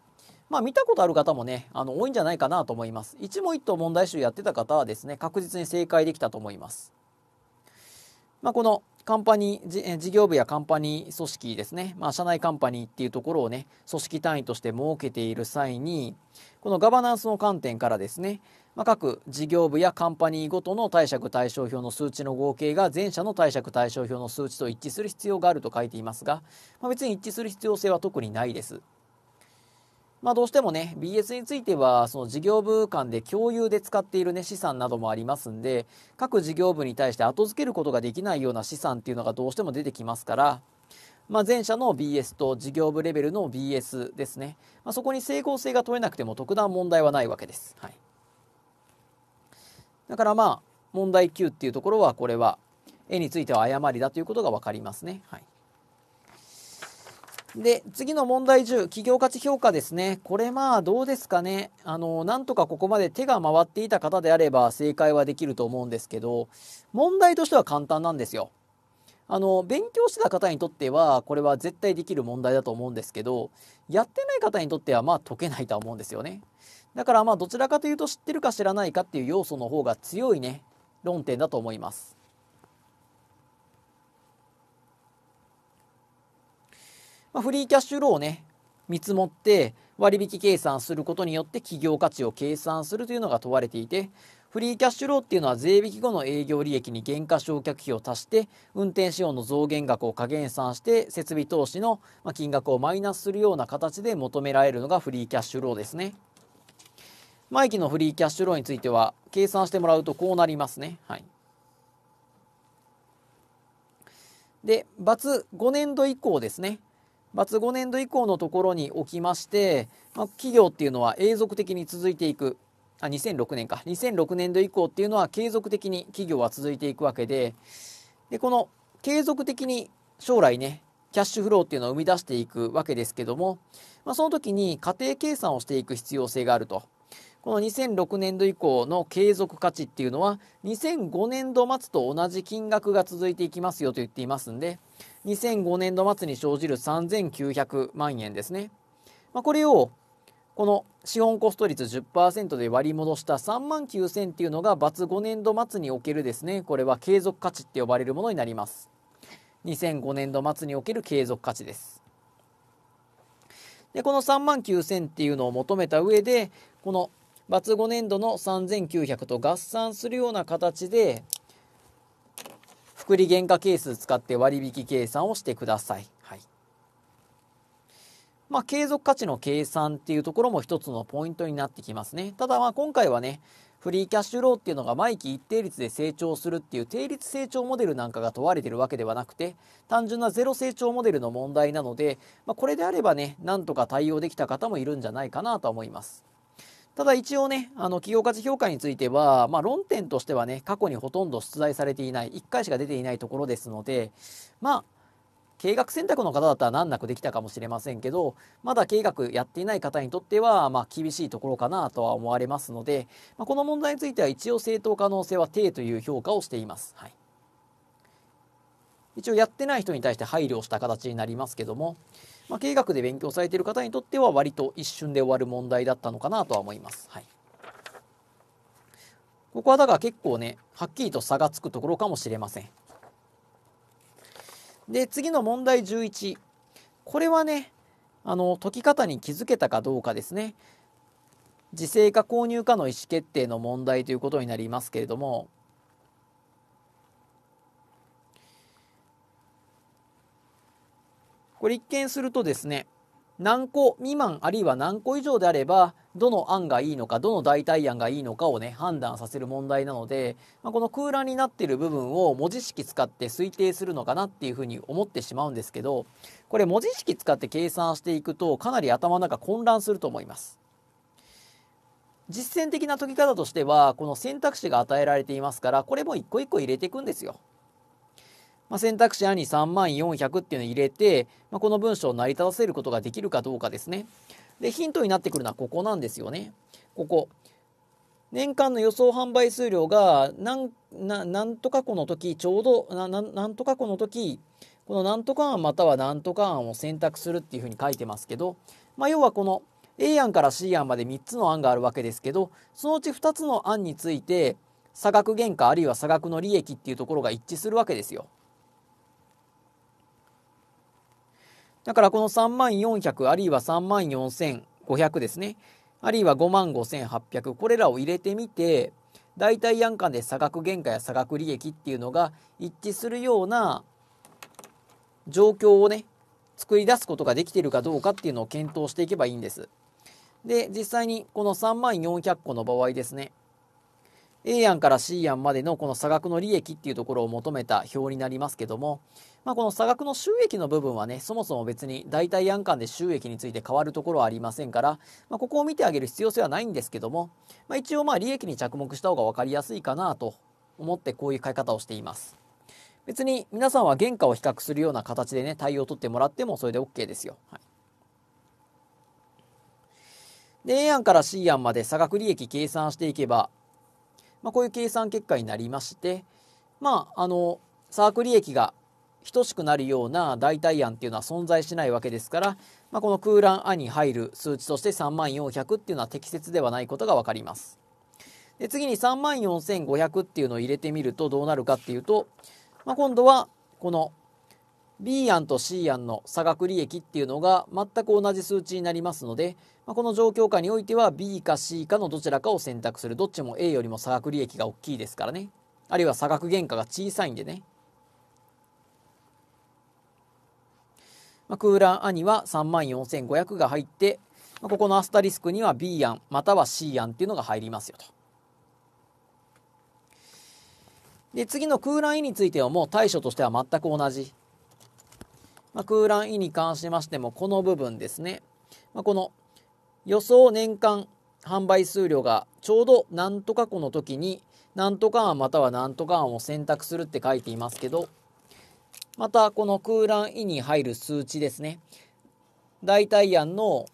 まあ見たことある方もねあの多いんじゃないかなと思います一問一答問題集やってた方はですね確実に正解できたと思います、まあ、このカンパニー事業部やカンパニー組織ですね、まあ、社内カンパニーっていうところをね組織単位として設けている際にこのガバナンスの観点からですねまあ、各事業部やカンパニーごとの貸借対照表の数値の合計が全社の貸借対照表の数値と一致する必要があると書いていますが、まあ、別に一致する必要性は特にないです。まあ、どうしてもね BS についてはその事業部間で共有で使っている、ね、資産などもありますんで各事業部に対して後付けることができないような資産っていうのがどうしても出てきますから、まあ、前者の BS と事業部レベルの BS ですね、まあ、そこに整合性が取れなくても特段問題はないわけです。はいだからまあ問題9っていうところはこれは絵については誤りだということが分かりますね。はい、で次の問題10企業価値評価ですねこれまあどうですかねあのなんとかここまで手が回っていた方であれば正解はできると思うんですけど問題としては簡単なんですよ。あの勉強してた方にとってはこれは絶対できる問題だと思うんですけどやってない方にとってはまあ解けないとは思うんですよねだからまあどちらかというと知ってるか知らないかっていう要素の方が強いね論点だと思いますまあ、フリーキャッシュローをね見積もって割引計算することによって企業価値を計算するというのが問われていてフリーキャッシュローっていうのは税引き後の営業利益に減価償却費を足して運転資本の増減額を加減算して設備投資の金額をマイナスするような形で求められるのがフリーキャッシュローですね。毎期のフリーキャッシュローについては計算してもらうとこうなりますね。はい、で、×5 年度以降ですね。×5 年度以降のところにおきまして、まあ、企業っていうのは永続的に続いていくあ2006年か2006年度以降っていうのは継続的に企業は続いていくわけででこの継続的に将来ねキャッシュフローっていうのを生み出していくわけですけども、まあ、その時に家庭計算をしていく必要性があるとこの2006年度以降の継続価値っていうのは2005年度末と同じ金額が続いていきますよと言っていますんで2005年度末に生じる3900万円ですね、まあ、これをこの資本コスト率10%で割り戻した3万9000っていうのが罰5年度末におけるですねこれは継続価値って呼ばれるものになります2005年度末における継続価値ですでこの3万9000っていうのを求めた上でこの罰5年度の3900と合算するような形で複利原価係数使って割引計算をしてくださいまあ、継続価値の計算っていうところも一つのポイントになってきますね。ただまあ今回はね、フリーキャッシュローっていうのが毎期一定率で成長するっていう定率成長モデルなんかが問われてるわけではなくて単純なゼロ成長モデルの問題なので、まあ、これであればねなんとか対応できた方もいるんじゃないかなと思います。ただ一応ね、あの企業価値評価については、まあ、論点としてはね、過去にほとんど出題されていない、1回しか出ていないところですので、まあ、経営学選択の方だったら難なくできたかもしれませんけど、まだ経営学やっていない方にとっては、まあ、厳しいところかなとは思われますので、まあ、この問題については一応正当可能性は低という評価をしています。はい、一応やってない人に対して配慮した形になりますけども、まあ、経営学で勉強されている方にとっては割と一瞬で終わる問題だったのかなとは思います。はい、ここはだから結構ね、はっきりと差がつくところかもしれません。で次の問題11これはねあの解き方に気づけたかどうかですね自制か購入かの意思決定の問題ということになりますけれどもこれ一見するとですね何個未満あるいは何個以上であればどの案がいいのかどの代替案がいいのかをね判断させる問題なので、まあ、この空欄になってる部分を文字式使って推定するのかなっていうふうに思ってしまうんですけどこれ文字式使って計算していくとかなり頭の中混乱すると思います。実践的な解き方としてはこの選択肢が与えられていますからこれも一個一個入れていくんですよ。まあ、選択肢に3万400っていうのを入れて、まあ、この文章を成り立たせることができるかどうかですね。で、ヒントになってくるのはここなんですよね。ここ。年間の予想販売数量が何、なんとかこの時、ちょうど、なんとかこの時、このなんとか案またはなんとか案を選択するっていうふうに書いてますけど、まあ、要はこの A 案から C 案まで3つの案があるわけですけど、そのうち2つの案について、差額原価あるいは差額の利益っていうところが一致するわけですよ。だからこの3万400あるいは3万4500ですねあるいは5万5800これらを入れてみて大体安価で差額原価や差額利益っていうのが一致するような状況をね作り出すことができているかどうかっていうのを検討していけばいいんです。で実際にこの3万400個の場合ですね A 案から C 案までのこの差額の利益っていうところを求めた表になりますけども、まあ、この差額の収益の部分はねそもそも別に代替案間で収益について変わるところはありませんから、まあ、ここを見てあげる必要性はないんですけども、まあ、一応まあ利益に着目した方が分かりやすいかなと思ってこういう買い方をしています。別に皆さんは原価を比較するような形でね対応を取ってもらってもそれで OK ですよ。はいで A 案から C 案まで差額利益計算していけばまあ、こういう計算結果になりまして、まあ、あのサーク利益が等しくなるような代替案っていうのは存在しないわけですから、まあ、この空欄案に入る数値として3400っていうのは適切ではないことが分かります。で次に34500っていうのを入れてみるとどうなるかっていうと、まあ、今度はこの B 案と C 案の差額利益っていうのが全く同じ数値になりますので、まあ、この状況下においては B か C かのどちらかを選択するどっちも A よりも差額利益が大きいですからねあるいは差額原価が小さいんでね、まあ、空欄「案には34,500が入って、まあ、ここのアスタリスクには B 案または C 案っていうのが入りますよと。で次の空欄 E についてはもう対処としては全く同じまあ、空欄 E に関しましても、この部分ですね。まあ、この予想年間販売数量がちょうどなんとかこの時に、何とか案または何とか案を選択するって書いていますけど、またこの空欄 E に入る数値ですね。代替案の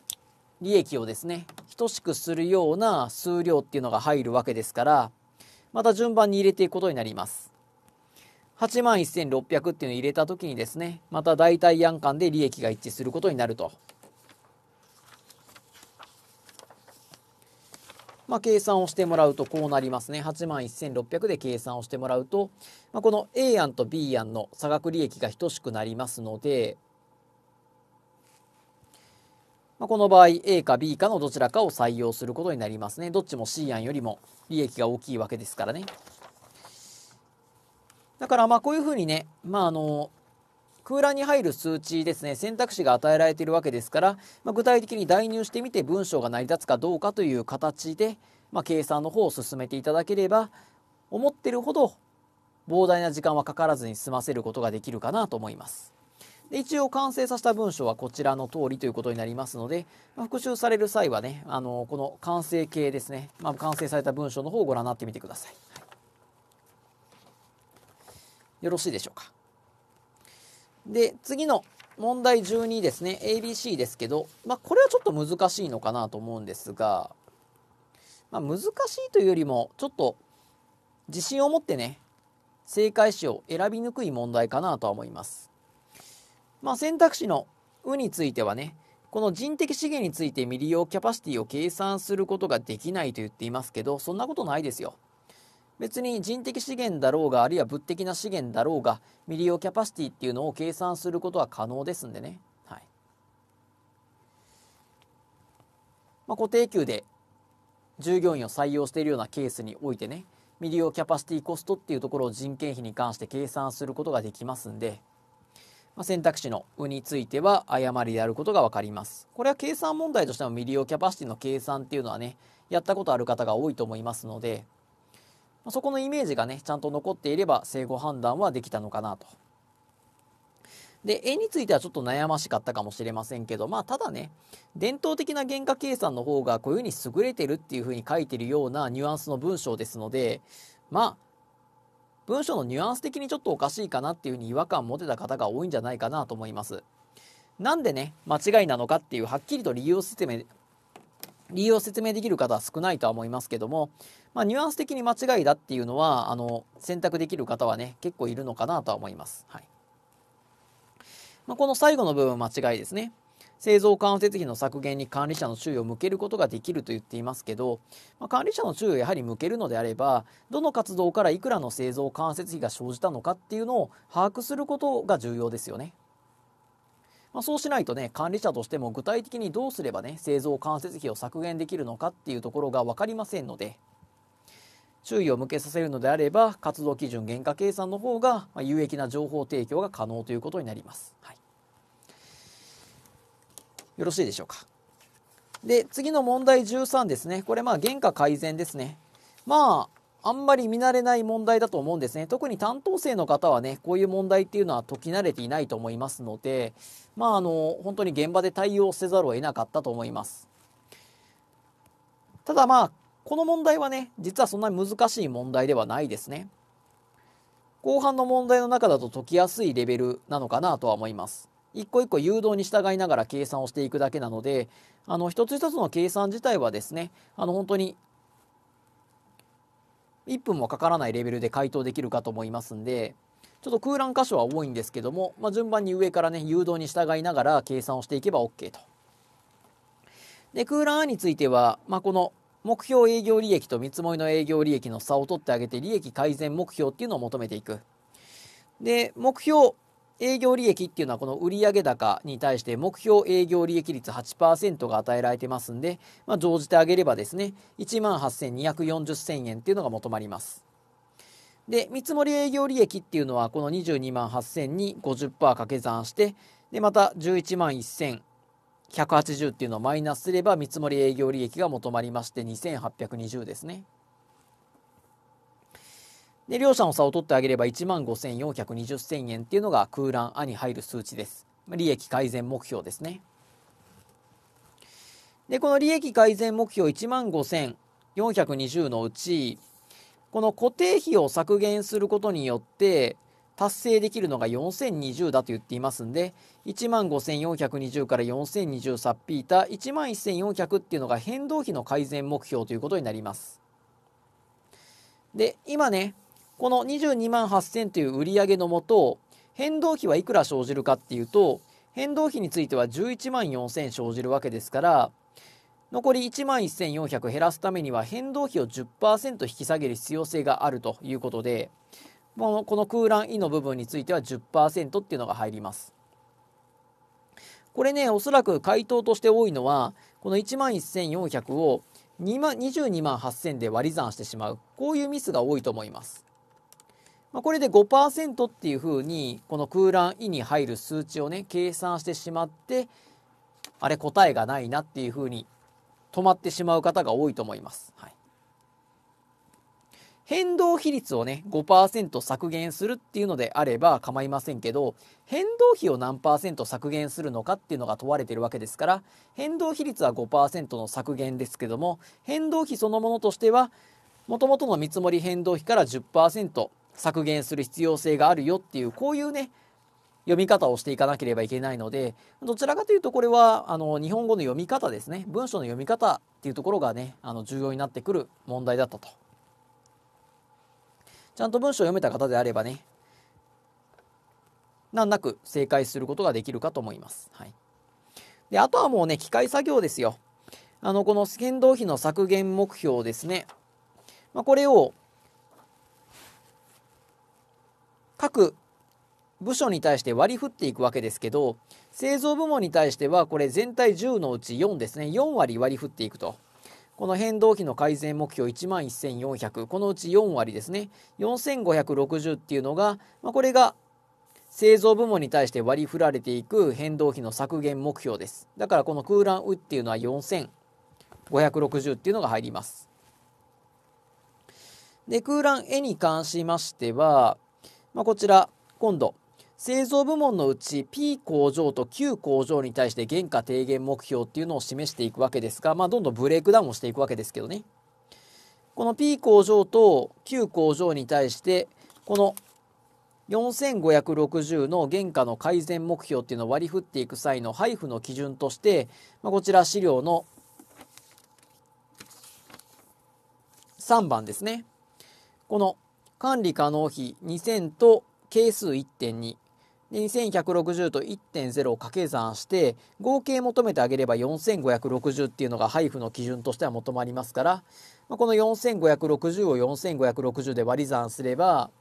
利益をですね、等しくするような数量っていうのが入るわけですから、また順番に入れていくことになります。8万1600っていうのを入れた時にですね、また代替案間で利益が一致することになると。まあ、計算をしてもらうとこうなりますね。8万1600で計算をしてもらうと、まあ、この A 案と B 案の差額利益が等しくなりますので、まあ、この場合 A か B かのどちらかを採用することになりますね。どっちも C 案よりも利益が大きいわけですからね。だからまあこういうふうにね、まああの、空欄に入る数値ですね、選択肢が与えられているわけですから、まあ、具体的に代入してみて文章が成り立つかどうかという形で、まあ、計算の方を進めていただければ、思ってるほど膨大な時間はかからずに済ませることができるかなと思います。で一応完成させた文章はこちらの通りということになりますので、まあ、復習される際はね、あのこの完成形ですね、ま完成された文章の方をご覧になってみてください。よろしいでしょうか。で、次の問題12ですね。ABC ですけど、まあ、これはちょっと難しいのかなと思うんですが、まあ、難しいというよりも、ちょっと自信を持ってね、正解詞を選びにくい問題かなとは思います。まあ、選択肢の「う」についてはね、この人的資源について未利用キャパシティを計算することができないと言っていますけど、そんなことないですよ。別に人的資源だろうがあるいは物的な資源だろうが未利用キャパシティっていうのを計算することは可能ですんでね、はいまあ、固定給で従業員を採用しているようなケースにおいてね未利用キャパシティコストっていうところを人件費に関して計算することができますんで、まあ、選択肢の「う」については誤りであることが分かります。これは計算問題としても未利用キャパシティの計算っていうのはねやったことある方が多いと思いますのでそこのイメージがねちゃんと残っていれば正誤判断はできたのかなと。で絵についてはちょっと悩ましかったかもしれませんけどまあただね伝統的な原価計算の方がこういうふうに優れてるっていうふうに書いてるようなニュアンスの文章ですのでまあ文章のニュアンス的にちょっとおかしいかなっていうふうに違和感を持てた方が多いんじゃないかなと思います。なんでね間違いなのかっていうはっきりと理由を説明理由を説明できる方は少ないとは思いますけども、まあ、ニュアンス的に間違いだっていうのはあの選択できる方はね結構いるのかなとは思います、はいまあ、この最後の部分間違いですね製造間接費の削減に管理者の注意を向けることができると言っていますけど、まあ、管理者の注意をやはり向けるのであればどの活動からいくらの製造間接費が生じたのかっていうのを把握することが重要ですよねまあ、そうしないとね管理者としても具体的にどうすればね製造間接費を削減できるのかっていうところが分かりませんので注意を向けさせるのであれば活動基準原価計算の方が有益な情報提供が可能ということになります。はい、よろしいでしょうか。で次の問題13ですねこれまあ原価改善ですね。まああんまり見慣れない問題だと思うんですね。特に担当生の方はね、こういう問題っていうのは解き慣れていないと思いますので、まあ、あの、本当に現場で対応せざるを得なかったと思います。ただまあ、この問題はね、実はそんなに難しい問題ではないですね。後半の問題の中だと解きやすいレベルなのかなとは思います。一個一個誘導に従いながら計算をしていくだけなので、あの、一つ一つの計算自体はですね、あの、本当に1分もかからないレベルで回答できるかと思いますんでちょっと空欄箇所は多いんですけども、まあ、順番に上からね誘導に従いながら計算をしていけば OK と。で空欄案については、まあ、この目標営業利益と見積もりの営業利益の差を取ってあげて利益改善目標っていうのを求めていく。で目標営業利益っていうのはこの売上高に対して目標営業利益率8%が与えられてますんで、まあ、乗じてあげればですね、18,240銭円っていうのが求まります。で、見積もり営業利益っていうのはこの22万8000に50%掛け算して、で、また11万1180っていうのをマイナスすれば見積もり営業利益が求まりまして2820ですね。で両者の差を取ってあげれば1万5420千円っていうのが空欄あに入る数値です。利益改善目標ですね。でこの利益改善目標1万5420のうちこの固定費を削減することによって達成できるのが4020だと言っていますんで1万5420から4020差っ引いた1万1400っていうのが変動費の改善目標ということになります。で今ねこの22万8000という売り上げのもと変動費はいくら生じるかっていうと変動費については11万4000生じるわけですから残り1万1400減らすためには変動費を10%引き下げる必要性があるということでこの空欄「い」の部分については10%っていうのが入ります。これねおそらく回答として多いのはこの1万1400を万22万8000で割り算してしまうこういうミスが多いと思います。まこれで5%っていうふうに、この空欄「い」に入る数値をね、計算してしまって、あれ答えがないなっていうふうに止まってしまう方が多いと思います。はい、変動比率をね、5%削減するっていうのであれば構いませんけど、変動費を何削減するのかっていうのが問われてるわけですから、変動比率は5%の削減ですけども、変動費そのものとしては、もともとの見積もり変動費から10%、削減する必要性があるよっていうこういうね読み方をしていかなければいけないのでどちらかというとこれはあの日本語の読み方ですね文章の読み方っていうところがねあの重要になってくる問題だったと。ちゃんと文章を読めた方であればね難なく正解することができるかと思います。はい、であとはもうね機械作業ですよ。あのこの変動費の削減目標ですね。まあ、これを各部署に対して割り振っていくわけですけど製造部門に対してはこれ全体10のうち4ですね4割割り振っていくとこの変動費の改善目標1万1400このうち4割ですね4560っていうのが、まあ、これが製造部門に対して割り振られていく変動費の削減目標ですだからこの空欄ウっていうのは4560っていうのが入りますで空欄絵に関しましてはまあ、こちら今度製造部門のうち P 工場と Q 工場に対して原価低減目標っていうのを示していくわけですが、まあ、どんどんブレイクダウンをしていくわけですけどねこの P 工場と Q 工場に対してこの4560の原価の改善目標っていうのを割り振っていく際の配布の基準として、まあ、こちら資料の3番ですねこの管理可能比2000と係数1.2で2160と1.0を掛け算して合計求めてあげれば4560っていうのが配布の基準としては求まりますから、まこの4560を4560で割り算すれば、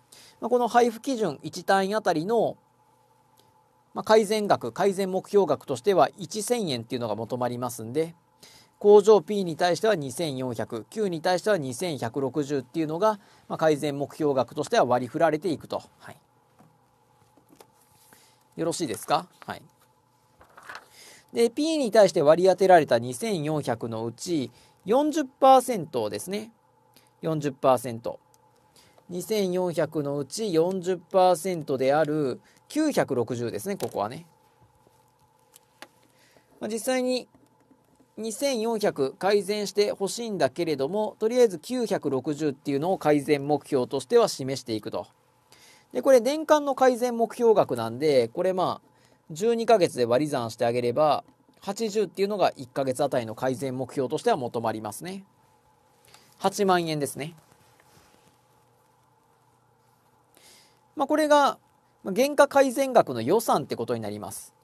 まこの配布基準1単位あたりの改善額改善目標額としては1000円っていうのが求まりますんで、工場 P に対しては2400、に対しては2160っていうのが、まあ、改善目標額としては割り振られていくと。はい、よろしいですかはい。で、P に対して割り当てられた2400のうち40%ですね。40%。2400のうち40%である960ですね、ここはね。まあ、実際に2400改善してほしいんだけれどもとりあえず960っていうのを改善目標としては示していくと。でこれ年間の改善目標額なんでこれまあ12ヶ月で割り算してあげれば80っていうのが1ヶ月あたりの改善目標としては求まりますね。8万円ですね。まあ、これが原価改善額の予算ってことになります。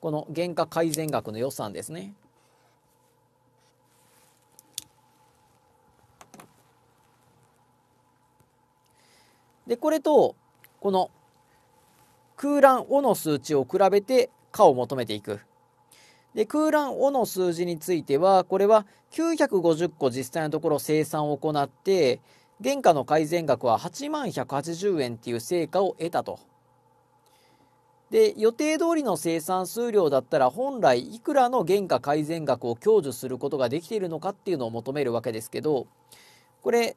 この原価改善額の予算ですね。でこれとこの空欄をの数値を比べてかを求めていくで空欄をの数字についてはこれは950個実際のところ生産を行って原価の改善額は8万180円っていう成果を得たと。で予定通りの生産数量だったら本来いくらの原価改善額を享受することができているのかっていうのを求めるわけですけどこれ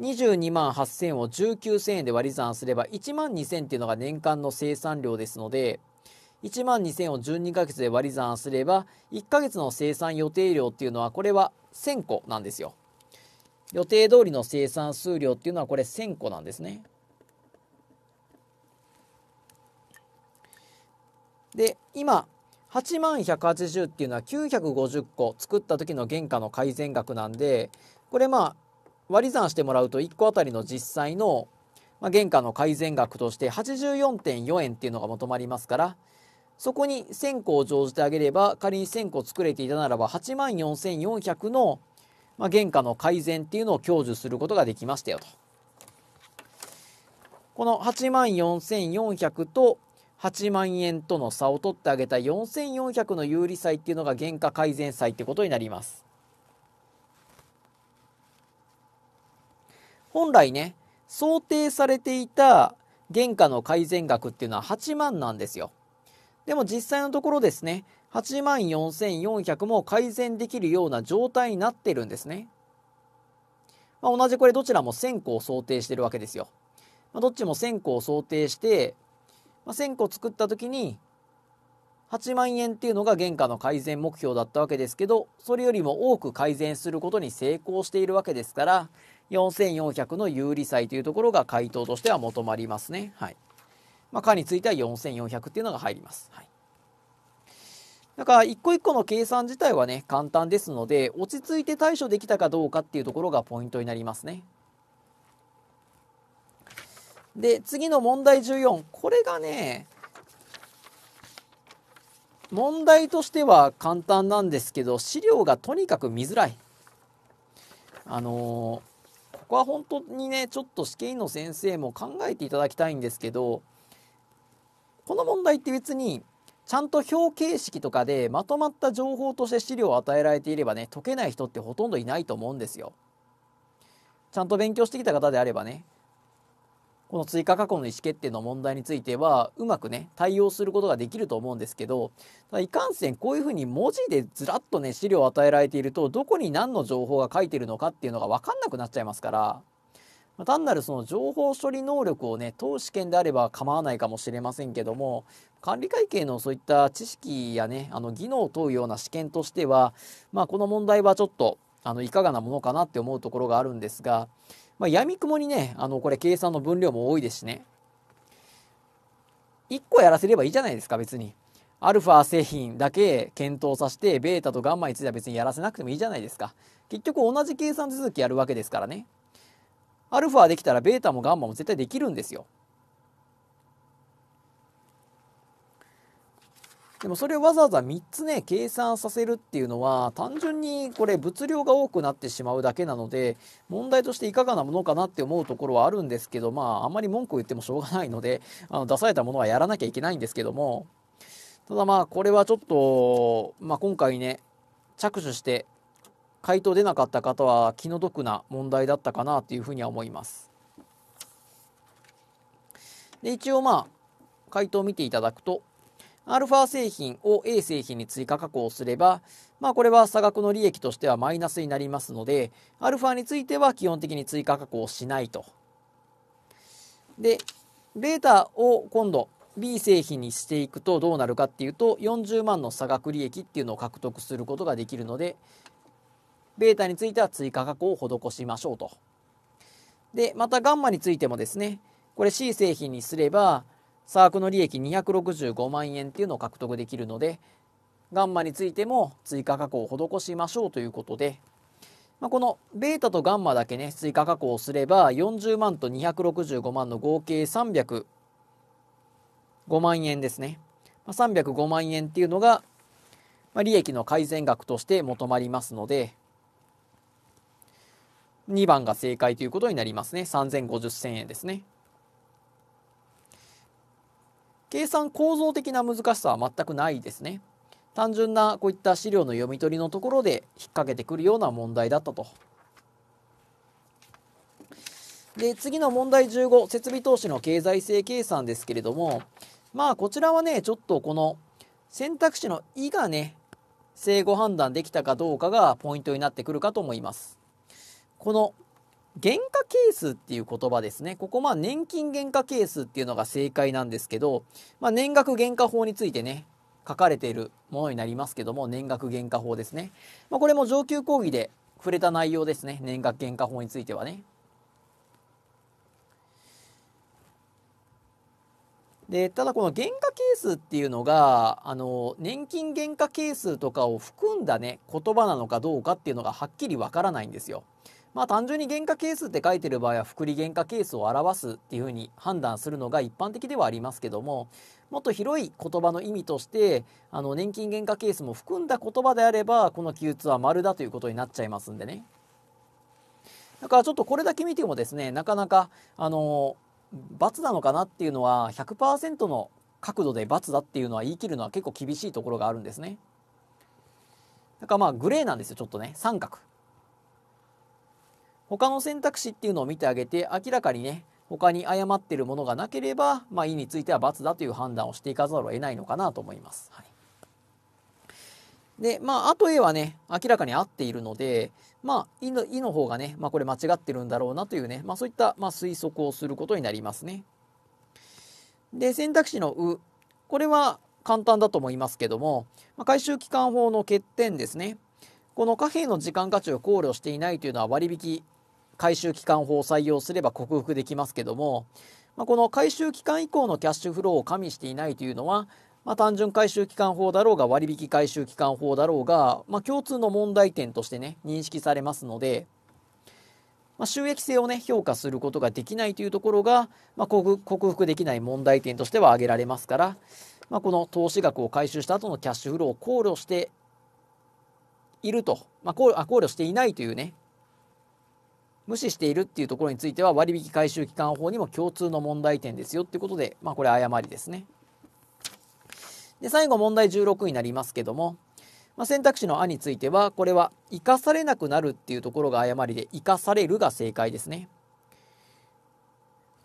22万8000を19,000円で割り算すれば1万2,000っていうのが年間の生産量ですので1万2,000を12ヶ月で割り算すれば1ヶ月の生産予定量っていうのはこれは1,000個なんですよ。予定通りの生産数量っていうのはこれ1,000個なんですね。で今8万180っていうのは950個作った時の原価の改善額なんでこれまあ割り算してもらうと1個あたりの実際の、まあ、原価の改善額として84.4円っていうのが求まりますからそこに1000個を乗じてあげれば仮に1000個作れていたならば8万4400の、まあ、原価の改善っていうのを享受することができましたよと。この8万4400と8万円との差を取ってあげた4400の有利債っていうのが原価改善債ってことになります。本来ね、想定されていた原価の改善額っていうのは8万なんですよ。でも実際のところですね、8万4400も改善できるような状態になってるんですね。まあ、同じこれどちらも1000個を想定してるわけですよ。まあ、どっちも1000個を想定して、まあ、1000個作った時に8万円っていうのが原価の改善目標だったわけですけど、それよりも多く改善することに成功しているわけですから、4400の有利債というところが回答としては求まりますね。はい。まあ、かについては4400っていうのが入ります。はい。だから一個一個の計算自体はね簡単ですので落ち着いて対処できたかどうかっていうところがポイントになりますね。で次の問題14これがね問題としては簡単なんですけど資料がとにかく見づらい。あのーここは本当にねちょっと試験員の先生も考えていただきたいんですけどこの問題って別にちゃんと表形式とかでまとまった情報として資料を与えられていればね解けない人ってほとんどいないと思うんですよ。ちゃんと勉強してきた方であればねこの追加過去の意思決定の問題についてはうまくね対応することができると思うんですけどただいかんせんこういうふうに文字でずらっとね資料を与えられているとどこに何の情報が書いてるのかっていうのが分かんなくなっちゃいますから。単なるその情報処理能力をね当試験であれば構わないかもしれませんけども管理会計のそういった知識やねあの技能を問うような試験としては、まあ、この問題はちょっとあのいかがなものかなって思うところがあるんですが、まあ、闇雲にねあのこれ計算の分量も多いですしね1個やらせればいいじゃないですか別に。アルファ製品だけ検討させてベータとガンマについては別にやらせなくてもいいじゃないですか結局同じ計算続きやるわけですからねアルファできたらベータもガンマも絶対できるんですよでもそれをわざわざ3つね計算させるっていうのは単純にこれ物量が多くなってしまうだけなので問題としていかがなものかなって思うところはあるんですけどまああんまり文句を言ってもしょうがないのであの出されたものはやらなきゃいけないんですけどもただまあこれはちょっと、まあ、今回ね着手して回答出なかった方は気の毒な問題だったかなというふうには思います。で一応まあ回答を見ていただくとアルファ製品を A 製品に追加加工すれば、まあこれは差額の利益としてはマイナスになりますので、アルファについては基本的に追加加工しないと。で、ベータを今度 B 製品にしていくとどうなるかっていうと、40万の差額利益っていうのを獲得することができるので、ベータについては追加加工を施しましょうと。で、またガンマについてもですね、これ C 製品にすれば、差額の利益265万円っていうのを獲得できるのでガンマについても追加加工を施しましょうということで、まあ、このベータとガンマだけね追加加工をすれば40万と265万の合計305万円ですね、まあ、305万円っていうのが、まあ、利益の改善額として求まりますので2番が正解ということになりますね3050千円ですね。計算構造的な難しさは全くないですね。単純なこういった資料の読み取りのところで引っ掛けてくるような問題だったと。で次の問題15設備投資の経済性計算ですけれどもまあこちらはねちょっとこの選択肢の「い」がね正誤判断できたかどうかがポイントになってくるかと思います。この原価係数っていう言葉ですね。ここまあ年金原価係数っていうのが正解なんですけど、まあ、年額原価法についてね、書かれているものになりますけども、年額原価法ですね。まあ、これも上級講義で触れた内容ですね。年額原価法についてはね。でただこの原価係数っていうのがあの年金原価係数とかを含んだね言葉なのかどうかっていうのがはっきりわからないんですよ。まあ単純に原価係数って書いてる場合は複利原価係数を表すっていうふうに判断するのが一般的ではありますけどももっと広い言葉の意味としてあの年金原価係数も含んだ言葉であればこの記述は丸だということになっちゃいますんでねだからちょっとこれだけ見てもですねなかなかあの罰なのかなっていうのは100%の角度で×だっていうのは言い切るのは結構厳しいところがあるんですねだからまあグレーなんですよちょっとね三角他の選択肢っていうのを見てあげて明らかにね他に誤っているものがなければ、まあ、E については罰だという判断をしていかざるを得ないのかなと思います。はい、で、まあ、あと A はね、明らかに合っているので、まあ、E の e の方がね、まあ、これ間違ってるんだろうなというね、まあ、そういった、まあ、推測をすることになりますね。で、選択肢のう、これは簡単だと思いますけども、まあ、回収期間法の欠点ですね。この貨幣の時間価値を考慮していないというのは割引回収期間法を採用すれば克服できますけども、まあ、この回収期間以降のキャッシュフローを加味していないというのは、まあ、単純回収期間法だろうが割引回収期間法だろうが、まあ、共通の問題点としてね認識されますので、まあ、収益性をね評価することができないというところが、まあ、克服できない問題点としては挙げられますから、まあ、この投資額を回収した後のキャッシュフローを考慮していると、まあ、考慮あ考慮していないというね無視しているっていうところについては割引回収期間法にも共通の問題点ですよってことで、まあ、これ誤りですね。で最後問題16になりますけども、まあ、選択肢の「あ」についてはこれは「生かされなくなる」っていうところが誤りで「生かされる」が正解ですね。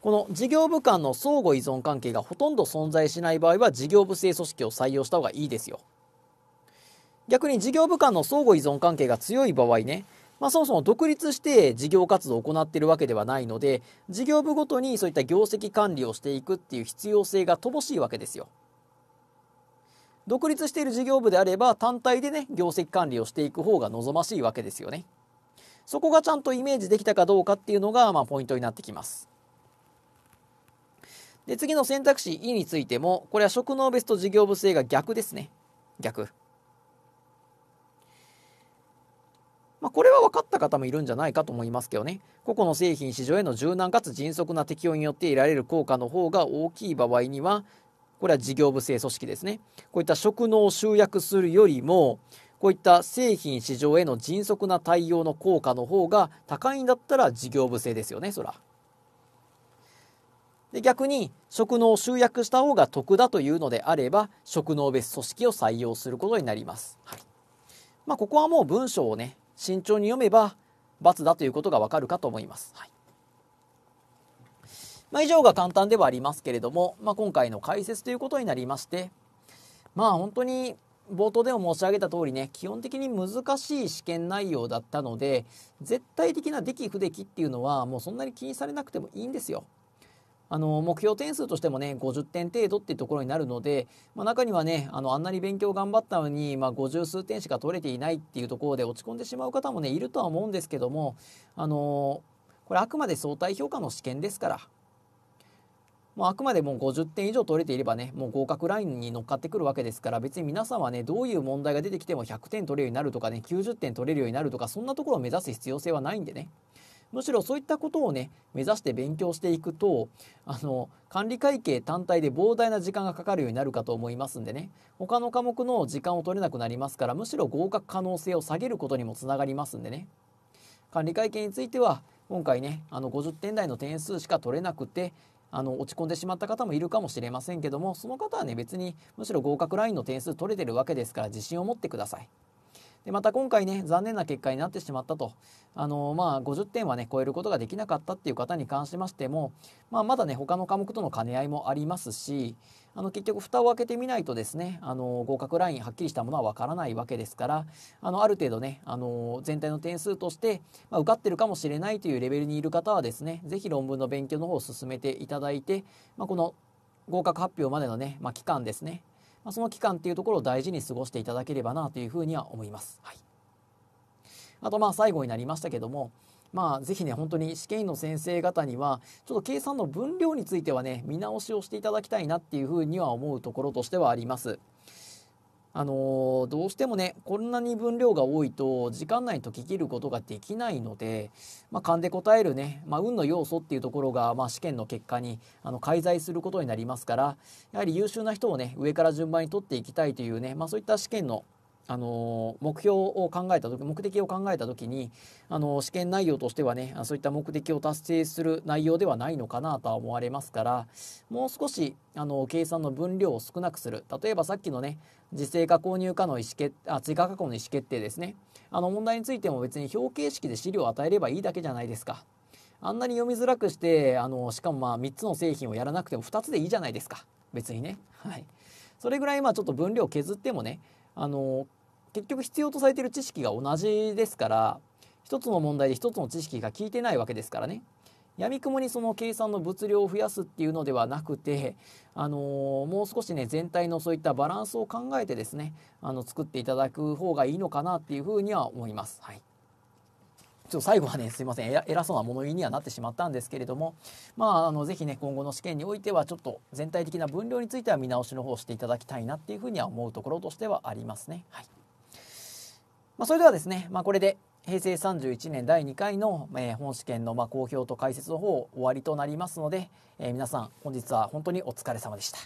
この事業部間の相互依存関係がほとんど存在しない場合は事業部制組織を採用した方がいいですよ。逆に事業部間の相互依存関係が強い場合ねまあ、そもそも独立して事業活動を行っているわけではないので事業部ごとにそういった業績管理をしていくっていう必要性が乏しいわけですよ。独立している事業部であれば単体でね業績管理をしていく方が望ましいわけですよね。そこがちゃんとイメージできたかどうかっていうのが、まあ、ポイントになってきます。で次の選択肢 E についてもこれは職能別と事業部制が逆ですね。逆。まあ、これは分かった方もいるんじゃないかと思いますけどね個々の製品市場への柔軟かつ迅速な適用によって得られる効果の方が大きい場合にはこれは事業部制組織ですねこういった職能を集約するよりもこういった製品市場への迅速な対応の効果の方が高いんだったら事業部制ですよねそら。で逆に職能を集約した方が得だというのであれば職能別組織を採用することになります。はいまあ、ここはもう文章をね慎重に読めば×だということがわかるかと思います。はいまあ、以上が簡単ではありますけれども、まあ、今回の解説ということになりまして、まあ、本当に冒頭でも申し上げた通りね基本的に難しい試験内容だったので絶対的な出来不出来っていうのはもうそんなに気にされなくてもいいんですよ。あの目標点数としてもね50点程度っていうところになるので、まあ、中にはねあのあんなに勉強頑張ったのに、まあ、50数点しか取れていないっていうところで落ち込んでしまう方もねいるとは思うんですけどもあのこれあくまで相対評価の試験ですから。もうあくまでもう50点以上取れていればねもう合格ラインに乗っかってくるわけですから別に皆さんはねどういう問題が出てきても100点取れるようになるとかね90点取れるようになるとかそんなところを目指す必要性はないんでねむしろそういったことをね目指して勉強していくとあの管理会計単体で膨大な時間がかかるようになるかと思いますんでね他の科目の時間を取れなくなりますからむしろ合格可能性を下げることにもつながりますんでね管理会計については今回ねあの50点台の点数しか取れなくてあの落ち込んでしまった方もいるかもしれませんけどもその方はね別にむしろ合格ラインの点数取れてるわけですから自信を持ってください。でまた今回ね残念な結果になってしまったとあのまあ50点はね超えることができなかったっていう方に関しましても、まあ、まだね他の科目との兼ね合いもありますしあの結局蓋を開けてみないとですねあの合格ラインはっきりしたものはわからないわけですからあのある程度ねあの全体の点数として、まあ、受かってるかもしれないというレベルにいる方はですね是非論文の勉強の方を進めていただいて、まあ、この合格発表までのね、まあ、期間ですねまあ、その期間っていうところを大事に過ごしていただければなというふうには思います。はい、あとまあ最後になりましたけども、まあ、ぜひね、本当に試験員の先生方には、ちょっと計算の分量についてはね、見直しをしていただきたいなっていうふうには思うところとしてはあります。あのー、どうしてもねこんなに分量が多いと時間内に解ききることができないので、まあ、勘で答えるね、まあ、運の要素っていうところが、まあ、試験の結果にあの介在することになりますからやはり優秀な人をね上から順番に取っていきたいというね、まあ、そういった試験のあの目標を考えた時目的を考えた時にあの試験内容としてはねそういった目的を達成する内容ではないのかなとは思われますからもう少しあの計算の分量を少なくする例えばさっきのね時制か購入かの意思決あ追加加工の意思決定ですねあの問題についても別に表形式で資料を与えればいいだけじゃないですか。あんなに読みづらくしてあのしかもまあ3つの製品をやらなくても2つでいいじゃないですか別にね。はい、それぐらいまあちょっと分量削ってもねあの結局必要とされている知識が同じですから一つの問題で一つの知識が効いてないわけですからねやみくもにその計算の物量を増やすっていうのではなくて、あのー、もう少しね全体のそういったバランスを考えてですねあの作っていただく方がいいのかなっていうふうには思います。はいちょっと最後はね、すいません。偉そうな物言いにはなってしまったんですけれども、まあ、あの、是非ね、今後の試験においては、ちょっと全体的な分量については見直しの方をしていただきたいなっていうふうには思うところとしてはありますね。はい。まあ、それではですね、まあ、これで平成31年第2回の、えー、本試験のまあ公表と解説の方終わりとなりますので、えー、皆さん本日は本当にお疲れ様でした。